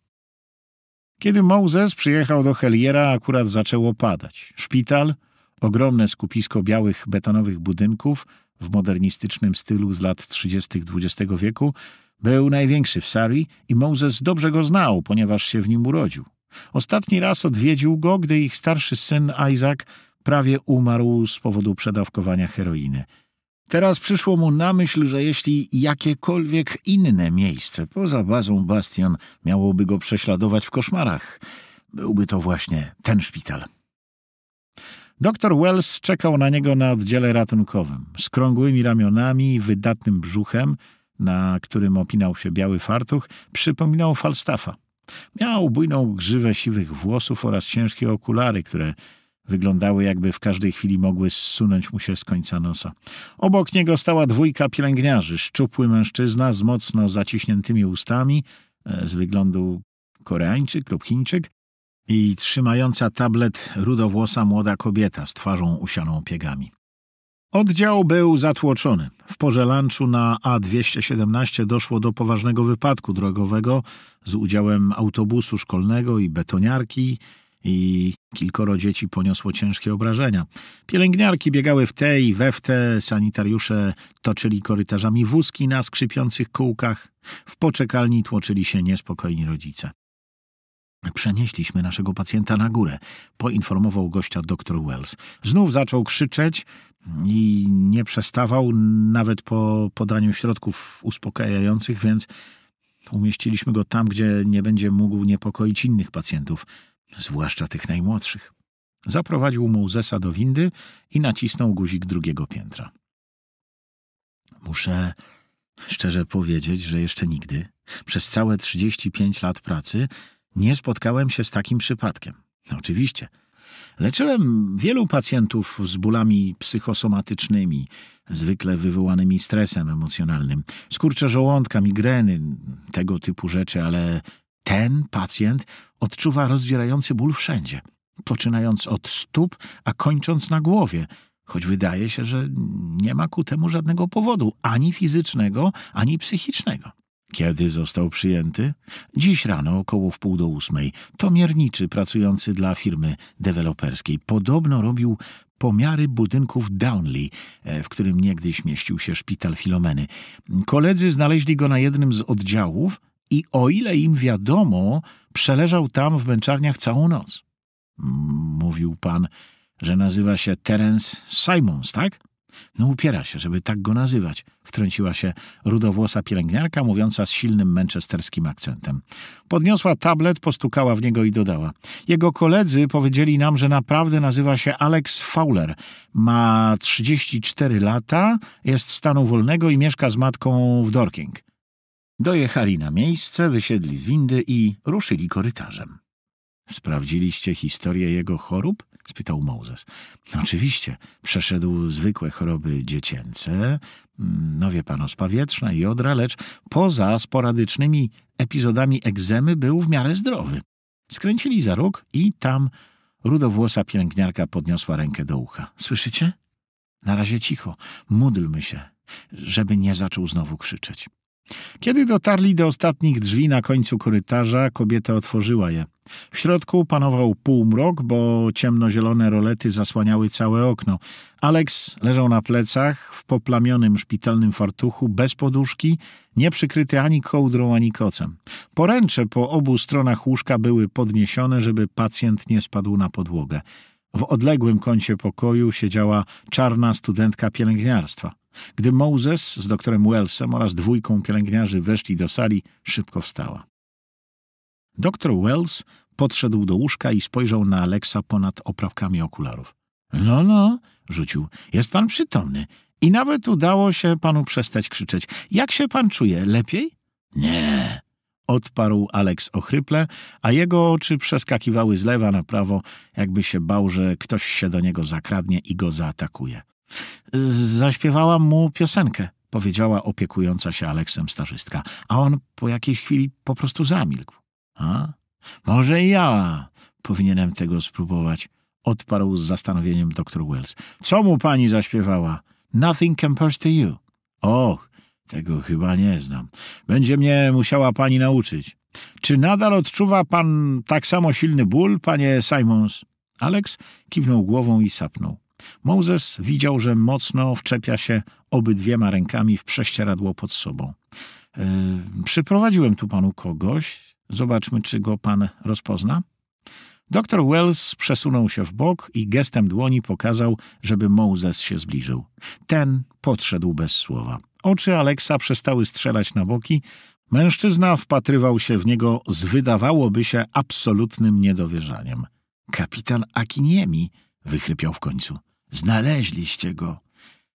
Kiedy Moses przyjechał do Heliera, akurat zaczęło padać. Szpital, ogromne skupisko białych betonowych budynków w modernistycznym stylu z lat 30. XX wieku, był największy w Sari i Moses dobrze go znał, ponieważ się w nim urodził. Ostatni raz odwiedził go, gdy ich starszy syn Isaac prawie umarł z powodu przedawkowania heroiny – Teraz przyszło mu na myśl, że jeśli jakiekolwiek inne miejsce poza bazą Bastion miałoby go prześladować w koszmarach, byłby to właśnie ten szpital. Doktor Wells czekał na niego na oddziale ratunkowym, z krągłymi ramionami i wydatnym brzuchem, na którym opinał się biały fartuch, przypominał Falstaffa. Miał bujną grzywę siwych włosów oraz ciężkie okulary, które Wyglądały, jakby w każdej chwili mogły zsunąć mu się z końca nosa. Obok niego stała dwójka pielęgniarzy, szczupły mężczyzna z mocno zaciśniętymi ustami, e, z wyglądu Koreańczyk lub Chińczyk, i trzymająca tablet rudowłosa młoda kobieta z twarzą usianą piegami. Oddział był zatłoczony. W porze lunchu na A217 doszło do poważnego wypadku drogowego z udziałem autobusu szkolnego i betoniarki, i kilkoro dzieci poniosło ciężkie obrażenia. Pielęgniarki biegały w te i we w te, sanitariusze toczyli korytarzami wózki na skrzypiących kółkach. W poczekalni tłoczyli się niespokojni rodzice. Przenieśliśmy naszego pacjenta na górę, poinformował gościa dr Wells. Znów zaczął krzyczeć i nie przestawał nawet po podaniu środków uspokajających, więc umieściliśmy go tam, gdzie nie będzie mógł niepokoić innych pacjentów zwłaszcza tych najmłodszych. Zaprowadził muzesa do windy i nacisnął guzik drugiego piętra. Muszę szczerze powiedzieć, że jeszcze nigdy, przez całe 35 lat pracy, nie spotkałem się z takim przypadkiem. Oczywiście. Leczyłem wielu pacjentów z bólami psychosomatycznymi, zwykle wywołanymi stresem emocjonalnym, skurcze żołądka, migreny, tego typu rzeczy, ale ten pacjent odczuwa rozdzierający ból wszędzie, poczynając od stóp, a kończąc na głowie, choć wydaje się, że nie ma ku temu żadnego powodu, ani fizycznego, ani psychicznego. Kiedy został przyjęty? Dziś rano, około wpół do ósmej. To mierniczy pracujący dla firmy deweloperskiej. Podobno robił pomiary budynków Downley, e, w którym niegdyś mieścił się szpital Filomeny. Koledzy znaleźli go na jednym z oddziałów, i o ile im wiadomo, przeleżał tam w męczarniach całą noc. Mówił pan, że nazywa się Terence Simons, tak? No upiera się, żeby tak go nazywać, wtrąciła się rudowłosa pielęgniarka mówiąca z silnym manchesterskim akcentem. Podniosła tablet, postukała w niego i dodała. Jego koledzy powiedzieli nam, że naprawdę nazywa się Alex Fowler. Ma 34 lata, jest stanu wolnego i mieszka z matką w Dorking. Dojechali na miejsce, wysiedli z windy i ruszyli korytarzem. Sprawdziliście historię jego chorób? spytał Mozes. Oczywiście, przeszedł zwykłe choroby dziecięce, mm, no wie pan, i odra, lecz poza sporadycznymi epizodami egzemy był w miarę zdrowy. Skręcili za róg i tam rudowłosa pielęgniarka podniosła rękę do ucha. Słyszycie? Na razie cicho, módlmy się, żeby nie zaczął znowu krzyczeć. Kiedy dotarli do ostatnich drzwi na końcu korytarza, kobieta otworzyła je. W środku panował półmrok, bo ciemnozielone rolety zasłaniały całe okno. Alex leżał na plecach, w poplamionym szpitalnym fartuchu, bez poduszki, nie przykryty ani kołdrą, ani kocem. Poręcze po obu stronach łóżka były podniesione, żeby pacjent nie spadł na podłogę. W odległym kącie pokoju siedziała czarna studentka pielęgniarstwa. Gdy Moses z doktorem Wellsem oraz dwójką pielęgniarzy weszli do sali, szybko wstała. Doktor Wells podszedł do łóżka i spojrzał na Alexa ponad oprawkami okularów. No, no, rzucił, jest pan przytomny. I nawet udało się panu przestać krzyczeć. Jak się pan czuje? Lepiej? Nie, odparł Alex ochryple, a jego oczy przeskakiwały z lewa na prawo, jakby się bał, że ktoś się do niego zakradnie i go zaatakuje zaśpiewałam mu piosenkę, powiedziała opiekująca się Aleksem starzystka, a on po jakiejś chwili po prostu zamilkł. A? Może i ja powinienem tego spróbować, odparł z zastanowieniem dr Wells. Co mu pani zaśpiewała? Nothing compares to you. Och, tego chyba nie znam. Będzie mnie musiała pani nauczyć. Czy nadal odczuwa pan tak samo silny ból, panie Simons? Alex kiwnął głową i sapnął. Mozes widział, że mocno wczepia się obydwiema rękami w prześcieradło pod sobą. E, przyprowadziłem tu panu kogoś. Zobaczmy, czy go pan rozpozna. Doktor Wells przesunął się w bok i gestem dłoni pokazał, żeby Mozes się zbliżył. Ten podszedł bez słowa. Oczy Aleksa przestały strzelać na boki. Mężczyzna wpatrywał się w niego z wydawałoby się absolutnym niedowierzaniem. Kapitan Akiniemi, wychrypiał w końcu. Znaleźliście go.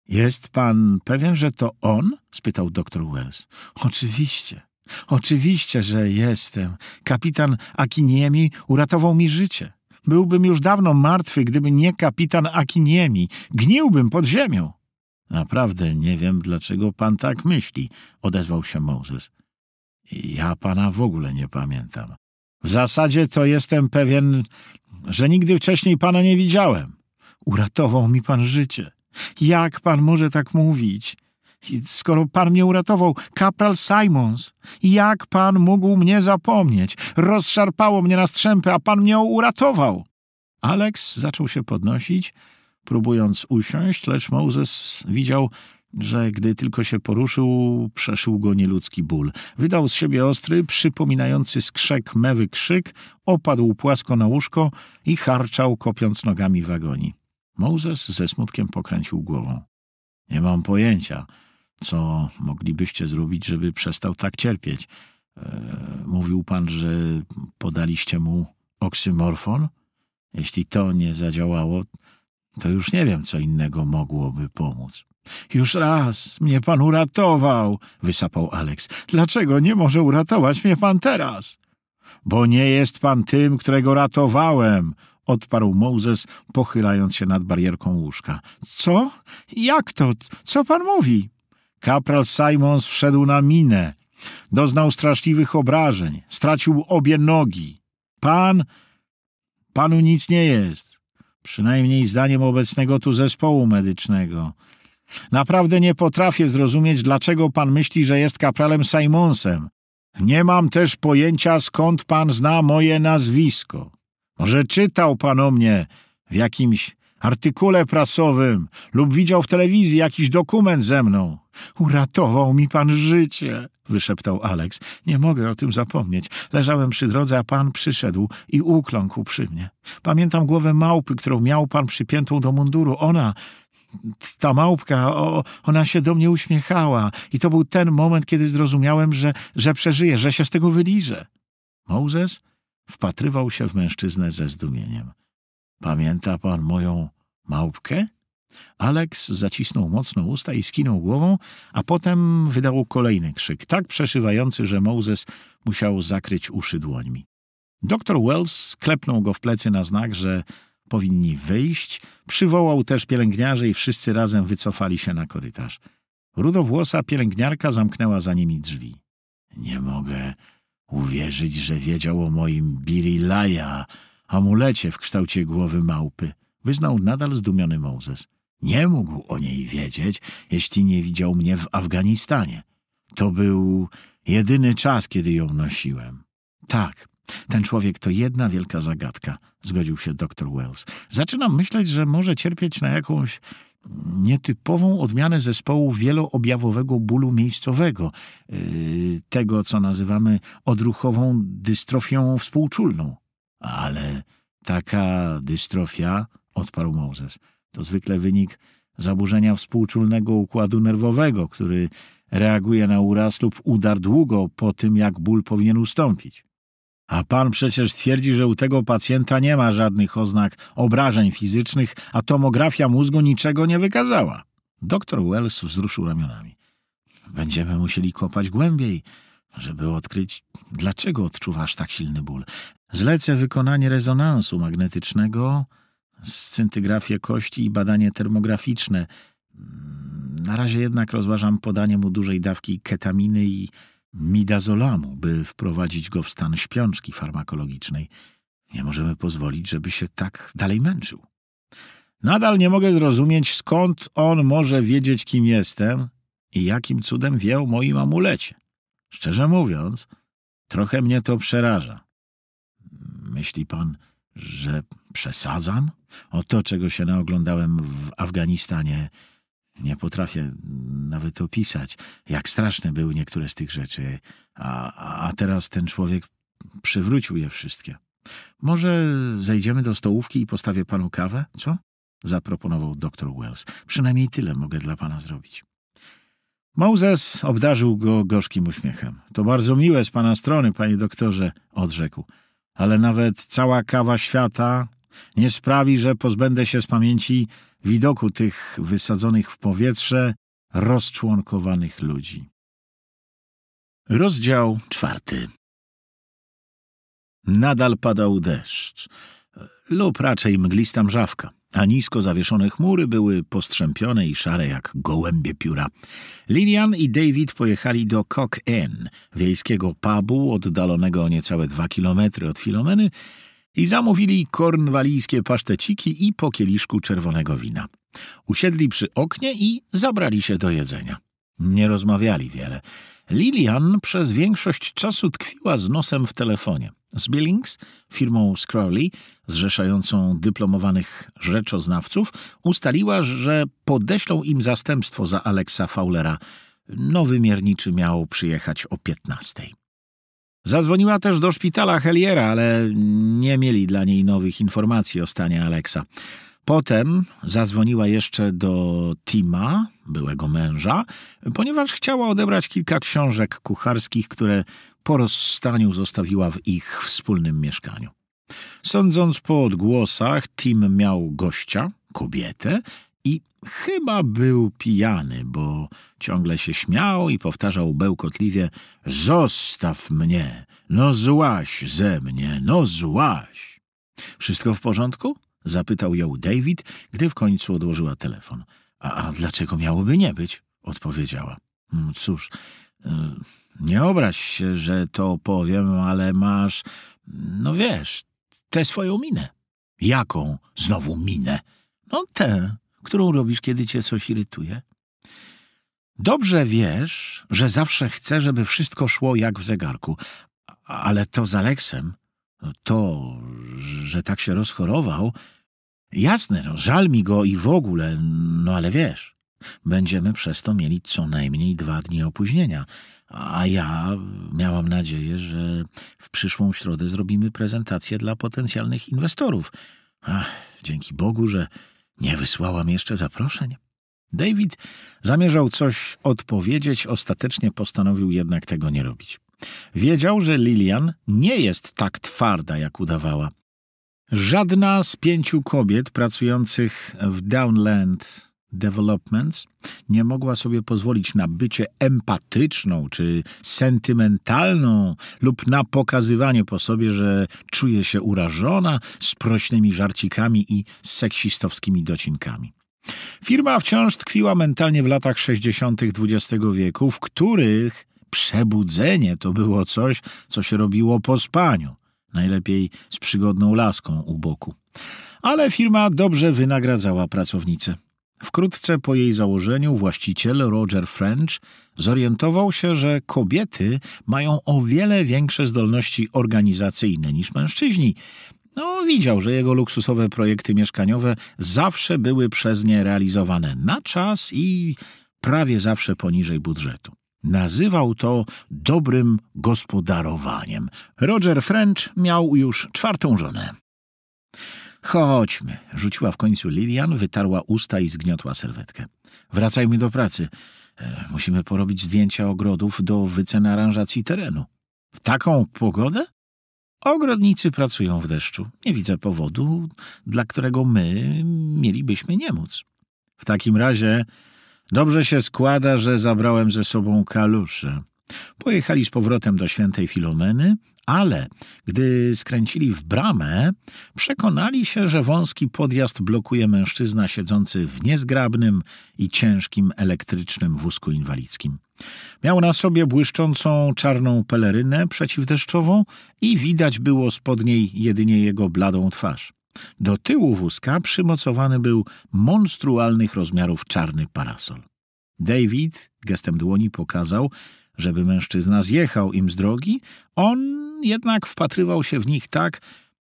Jest pan pewien, że to on? spytał doktor Wells. Oczywiście. Oczywiście, że jestem. Kapitan Akiniemi uratował mi życie. Byłbym już dawno martwy, gdyby nie kapitan Akiniemi. Gniłbym pod ziemią. Naprawdę nie wiem, dlaczego pan tak myśli, odezwał się Moses. Ja pana w ogóle nie pamiętam. W zasadzie to jestem pewien, że nigdy wcześniej pana nie widziałem. Uratował mi pan życie. Jak pan może tak mówić? Skoro pan mnie uratował, kapral Simons, jak pan mógł mnie zapomnieć? Rozszarpało mnie na strzępy, a pan mnie uratował. Alex zaczął się podnosić, próbując usiąść, lecz Moses widział, że gdy tylko się poruszył, przeszył go nieludzki ból. Wydał z siebie ostry, przypominający skrzek mewy krzyk, opadł płasko na łóżko i harczał, kopiąc nogami w agonii. Moses ze smutkiem pokręcił głową. Nie mam pojęcia, co moglibyście zrobić, żeby przestał tak cierpieć. E, mówił pan, że podaliście mu oksymorfon? Jeśli to nie zadziałało, to już nie wiem, co innego mogłoby pomóc. Już raz mnie pan uratował, wysapał Aleks. Dlaczego nie może uratować mnie pan teraz? Bo nie jest pan tym, którego ratowałem, odparł Mołzes, pochylając się nad barierką łóżka. Co? Jak to? Co pan mówi? Kapral Simons wszedł na minę. Doznał straszliwych obrażeń. Stracił obie nogi. Pan... Panu nic nie jest. Przynajmniej zdaniem obecnego tu zespołu medycznego. Naprawdę nie potrafię zrozumieć, dlaczego pan myśli, że jest kapralem Simonsem. Nie mam też pojęcia, skąd pan zna moje nazwisko. Może czytał pan o mnie w jakimś artykule prasowym lub widział w telewizji jakiś dokument ze mną. Uratował mi pan życie, wyszeptał Aleks. Nie mogę o tym zapomnieć. Leżałem przy drodze, a pan przyszedł i ukląkł przy mnie. Pamiętam głowę małpy, którą miał pan przypiętą do munduru. Ona ta małpka, o, ona się do mnie uśmiechała i to był ten moment, kiedy zrozumiałem, że, że przeżyję, że się z tego wyliżę. Moses Wpatrywał się w mężczyznę ze zdumieniem. Pamięta pan moją małpkę? Alex zacisnął mocno usta i skinął głową, a potem wydał kolejny krzyk, tak przeszywający, że Moses musiał zakryć uszy dłońmi. Doktor Wells klepnął go w plecy na znak, że powinni wyjść, przywołał też pielęgniarzy i wszyscy razem wycofali się na korytarz. Rudowłosa pielęgniarka zamknęła za nimi drzwi. — Nie mogę Uwierzyć, że wiedział o moim Birilaja, amulecie w kształcie głowy małpy, wyznał nadal zdumiony Mozes. Nie mógł o niej wiedzieć, jeśli nie widział mnie w Afganistanie. To był jedyny czas, kiedy ją nosiłem. Tak, ten człowiek to jedna wielka zagadka, zgodził się dr Wells. Zaczynam myśleć, że może cierpieć na jakąś nietypową odmianę zespołu wieloobjawowego bólu miejscowego, e, tego co nazywamy odruchową dystrofią współczulną. Ale taka dystrofia, odparł Mozes, to zwykle wynik zaburzenia współczulnego układu nerwowego, który reaguje na uraz lub udar długo po tym, jak ból powinien ustąpić. A pan przecież twierdzi, że u tego pacjenta nie ma żadnych oznak obrażeń fizycznych, a tomografia mózgu niczego nie wykazała. Doktor Wells wzruszył ramionami. Będziemy musieli kopać głębiej, żeby odkryć, dlaczego odczuwasz tak silny ból. Zlecę wykonanie rezonansu magnetycznego, scyntygrafię kości i badanie termograficzne. Na razie jednak rozważam podanie mu dużej dawki ketaminy i midazolamu, by wprowadzić go w stan śpiączki farmakologicznej. Nie możemy pozwolić, żeby się tak dalej męczył. Nadal nie mogę zrozumieć, skąd on może wiedzieć, kim jestem i jakim cudem wie o moim amulecie. Szczerze mówiąc, trochę mnie to przeraża. Myśli pan, że przesadzam? Oto, czego się naoglądałem w Afganistanie nie potrafię nawet opisać, jak straszne były niektóre z tych rzeczy, a, a teraz ten człowiek przywrócił je wszystkie. Może zejdziemy do stołówki i postawię panu kawę, co? zaproponował doktor Wells. Przynajmniej tyle mogę dla pana zrobić. Moses obdarzył go gorzkim uśmiechem. To bardzo miłe z pana strony, panie doktorze, odrzekł. Ale nawet cała kawa świata nie sprawi, że pozbędę się z pamięci widoku tych wysadzonych w powietrze, rozczłonkowanych ludzi. Rozdział czwarty. Nadal padał deszcz, lub raczej mglista mrzawka, a nisko zawieszone chmury były postrzępione i szare jak gołębie pióra. Lilian i David pojechali do Cock Inn, wiejskiego pubu oddalonego o niecałe dwa kilometry od Filomeny, i zamówili kornwalijskie paszteciki i po kieliszku czerwonego wina. Usiedli przy oknie i zabrali się do jedzenia. Nie rozmawiali wiele. Lilian przez większość czasu tkwiła z nosem w telefonie. Z Billings, firmą Scrawley, zrzeszającą dyplomowanych rzeczoznawców, ustaliła, że podeślą im zastępstwo za Alexa Fowlera. Nowy mierniczy miał przyjechać o piętnastej. Zadzwoniła też do szpitala Heliera, ale nie mieli dla niej nowych informacji o stanie Aleksa. Potem zadzwoniła jeszcze do Tima, byłego męża, ponieważ chciała odebrać kilka książek kucharskich, które po rozstaniu zostawiła w ich wspólnym mieszkaniu. Sądząc po odgłosach, Tim miał gościa, kobietę, Chyba był pijany, bo ciągle się śmiał i powtarzał bełkotliwie — Zostaw mnie! No złaś ze mnie! No złaś! — Wszystko w porządku? — zapytał ją David, gdy w końcu odłożyła telefon. A, a dlaczego miałoby nie być? — odpowiedziała. Hmm, — Cóż, y, nie obraź się, że to powiem, ale masz... No wiesz, tę swoją minę. — Jaką znowu minę? — No tę którą robisz, kiedy cię coś irytuje? Dobrze wiesz, że zawsze chcę, żeby wszystko szło jak w zegarku, ale to z Aleksem, to, że tak się rozchorował, jasne, no, żal mi go i w ogóle, no ale wiesz, będziemy przez to mieli co najmniej dwa dni opóźnienia, a ja miałam nadzieję, że w przyszłą środę zrobimy prezentację dla potencjalnych inwestorów. Ach, dzięki Bogu, że nie wysłałam jeszcze zaproszeń? David zamierzał coś odpowiedzieć, ostatecznie postanowił jednak tego nie robić. Wiedział, że Lilian nie jest tak twarda, jak udawała. Żadna z pięciu kobiet pracujących w Downland Developments nie mogła sobie pozwolić na bycie empatyczną czy sentymentalną lub na pokazywanie po sobie, że czuje się urażona sprośnymi żarcikami i seksistowskimi docinkami. Firma wciąż tkwiła mentalnie w latach 60. XX wieku, w których przebudzenie to było coś, co się robiło po spaniu, najlepiej z przygodną laską u boku. Ale firma dobrze wynagradzała pracownice. Wkrótce po jej założeniu właściciel Roger French zorientował się, że kobiety mają o wiele większe zdolności organizacyjne niż mężczyźni. No, widział, że jego luksusowe projekty mieszkaniowe zawsze były przez nie realizowane na czas i prawie zawsze poniżej budżetu. Nazywał to dobrym gospodarowaniem. Roger French miał już czwartą żonę. Chodźmy, rzuciła w końcu Lilian, wytarła usta i zgniotła serwetkę. Wracajmy do pracy. E, musimy porobić zdjęcia ogrodów do wyceny aranżacji terenu. W taką pogodę? Ogrodnicy pracują w deszczu. Nie widzę powodu, dla którego my mielibyśmy nie móc. W takim razie dobrze się składa, że zabrałem ze sobą kalusze. Pojechali z powrotem do świętej Filomeny, ale gdy skręcili w bramę, przekonali się, że wąski podjazd blokuje mężczyzna siedzący w niezgrabnym i ciężkim elektrycznym wózku inwalidzkim. Miał na sobie błyszczącą czarną pelerynę przeciwdeszczową i widać było spod niej jedynie jego bladą twarz. Do tyłu wózka przymocowany był monstrualnych rozmiarów czarny parasol. David gestem dłoni pokazał, żeby mężczyzna zjechał im z drogi, on jednak wpatrywał się w nich tak,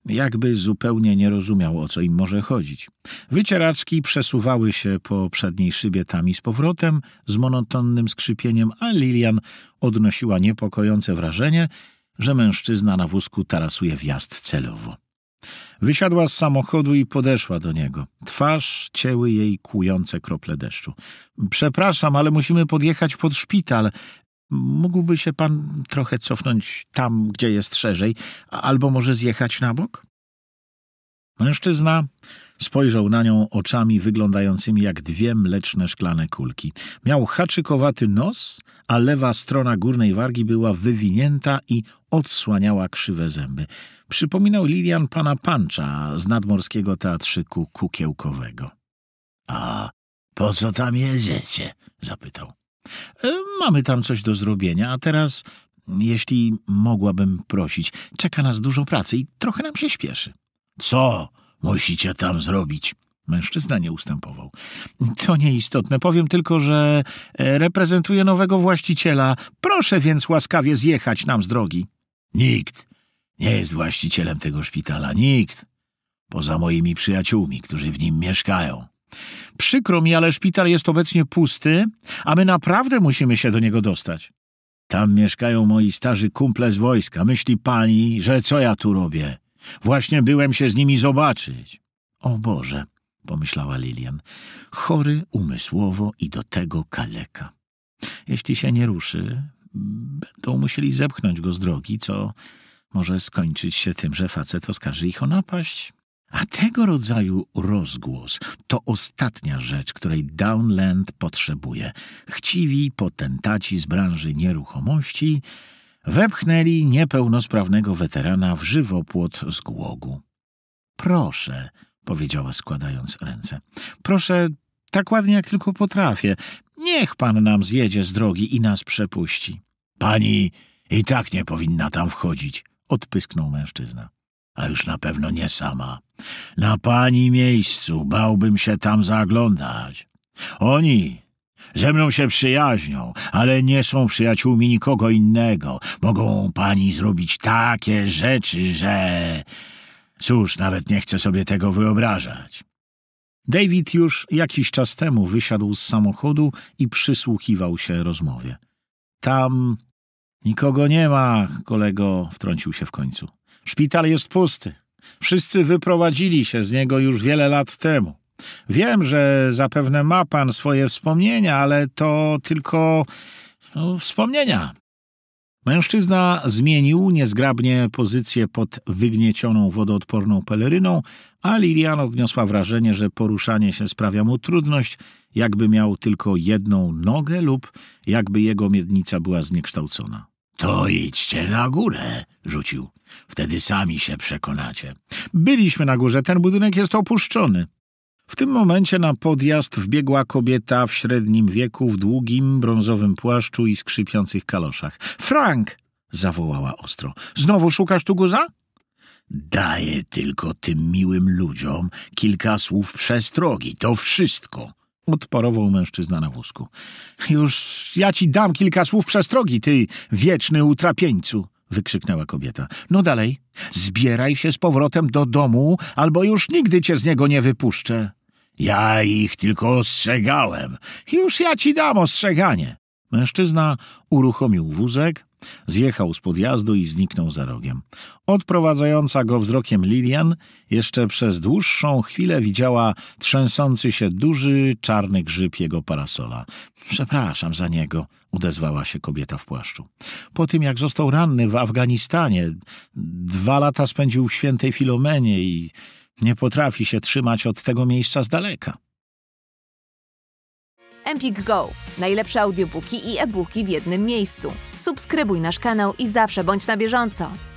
jakby zupełnie nie rozumiał, o co im może chodzić. Wycieraczki przesuwały się po przedniej szybie tam i z powrotem, z monotonnym skrzypieniem, a Lilian odnosiła niepokojące wrażenie, że mężczyzna na wózku tarasuje wjazd celowo. Wysiadła z samochodu i podeszła do niego. Twarz cięły jej kłujące krople deszczu. — Przepraszam, ale musimy podjechać pod szpital. Mógłby się pan trochę cofnąć tam, gdzie jest szerzej, albo może zjechać na bok? Mężczyzna spojrzał na nią oczami wyglądającymi jak dwie mleczne szklane kulki. Miał haczykowaty nos, a lewa strona górnej wargi była wywinięta i odsłaniała krzywe zęby. Przypominał Lilian pana Pancza z nadmorskiego teatrzyku kukiełkowego. — A po co tam jedziecie? — zapytał. E, mamy tam coś do zrobienia, a teraz, jeśli mogłabym prosić, czeka nas dużo pracy i trochę nam się śpieszy. Co musicie tam zrobić? Mężczyzna nie ustępował. To nieistotne. Powiem tylko, że e, reprezentuję nowego właściciela. Proszę więc łaskawie zjechać nam z drogi. Nikt nie jest właścicielem tego szpitala. Nikt. Poza moimi przyjaciółmi, którzy w nim mieszkają. Przykro mi, ale szpital jest obecnie pusty, a my naprawdę musimy się do niego dostać. Tam mieszkają moi starzy kumple z wojska. Myśli pani, że co ja tu robię? Właśnie byłem się z nimi zobaczyć. O Boże, pomyślała Lilian, chory umysłowo i do tego kaleka. Jeśli się nie ruszy, będą musieli zepchnąć go z drogi, co może skończyć się tym, że facet oskarży ich o napaść a tego rodzaju rozgłos to ostatnia rzecz, której Downland potrzebuje. Chciwi potentaci z branży nieruchomości wepchnęli niepełnosprawnego weterana w żywopłot z głogu. Proszę, powiedziała składając ręce. Proszę tak ładnie jak tylko potrafię. Niech pan nam zjedzie z drogi i nas przepuści. Pani i tak nie powinna tam wchodzić, odpysknął mężczyzna a już na pewno nie sama. Na pani miejscu bałbym się tam zaglądać. Oni ze mną się przyjaźnią, ale nie są przyjaciółmi nikogo innego. Mogą pani zrobić takie rzeczy, że... Cóż, nawet nie chcę sobie tego wyobrażać. David już jakiś czas temu wysiadł z samochodu i przysłuchiwał się rozmowie. Tam nikogo nie ma, kolego, wtrącił się w końcu. Szpital jest pusty. Wszyscy wyprowadzili się z niego już wiele lat temu. Wiem, że zapewne ma pan swoje wspomnienia, ale to tylko no, wspomnienia. Mężczyzna zmienił niezgrabnie pozycję pod wygniecioną wodoodporną peleryną, a Lilian odniosła wrażenie, że poruszanie się sprawia mu trudność, jakby miał tylko jedną nogę lub jakby jego miednica była zniekształcona. To idźcie na górę, rzucił. Wtedy sami się przekonacie. Byliśmy na górze, ten budynek jest opuszczony. W tym momencie na podjazd wbiegła kobieta w średnim wieku, w długim, brązowym płaszczu i skrzypiących kaloszach. Frank! zawołała ostro. Znowu szukasz tu guza? Daję tylko tym miłym ludziom kilka słów przestrogi, to wszystko. Odporował mężczyzna na wózku. Już ja ci dam kilka słów przestrogi, ty wieczny utrapieńcu! wykrzyknęła kobieta. No dalej, zbieraj się z powrotem do domu, albo już nigdy cię z niego nie wypuszczę. Ja ich tylko ostrzegałem. Już ja ci dam ostrzeganie. Mężczyzna uruchomił wózek, Zjechał z podjazdu i zniknął za rogiem. Odprowadzająca go wzrokiem Lilian jeszcze przez dłuższą chwilę widziała trzęsący się duży, czarny grzyb jego parasola. Przepraszam za niego, odezwała się kobieta w płaszczu. Po tym, jak został ranny w Afganistanie, dwa lata spędził w świętej Filomenie i nie potrafi się trzymać od tego miejsca z daleka. Empik Go. Najlepsze audiobooki i e-booki w jednym miejscu. Subskrybuj nasz kanał i zawsze bądź na bieżąco.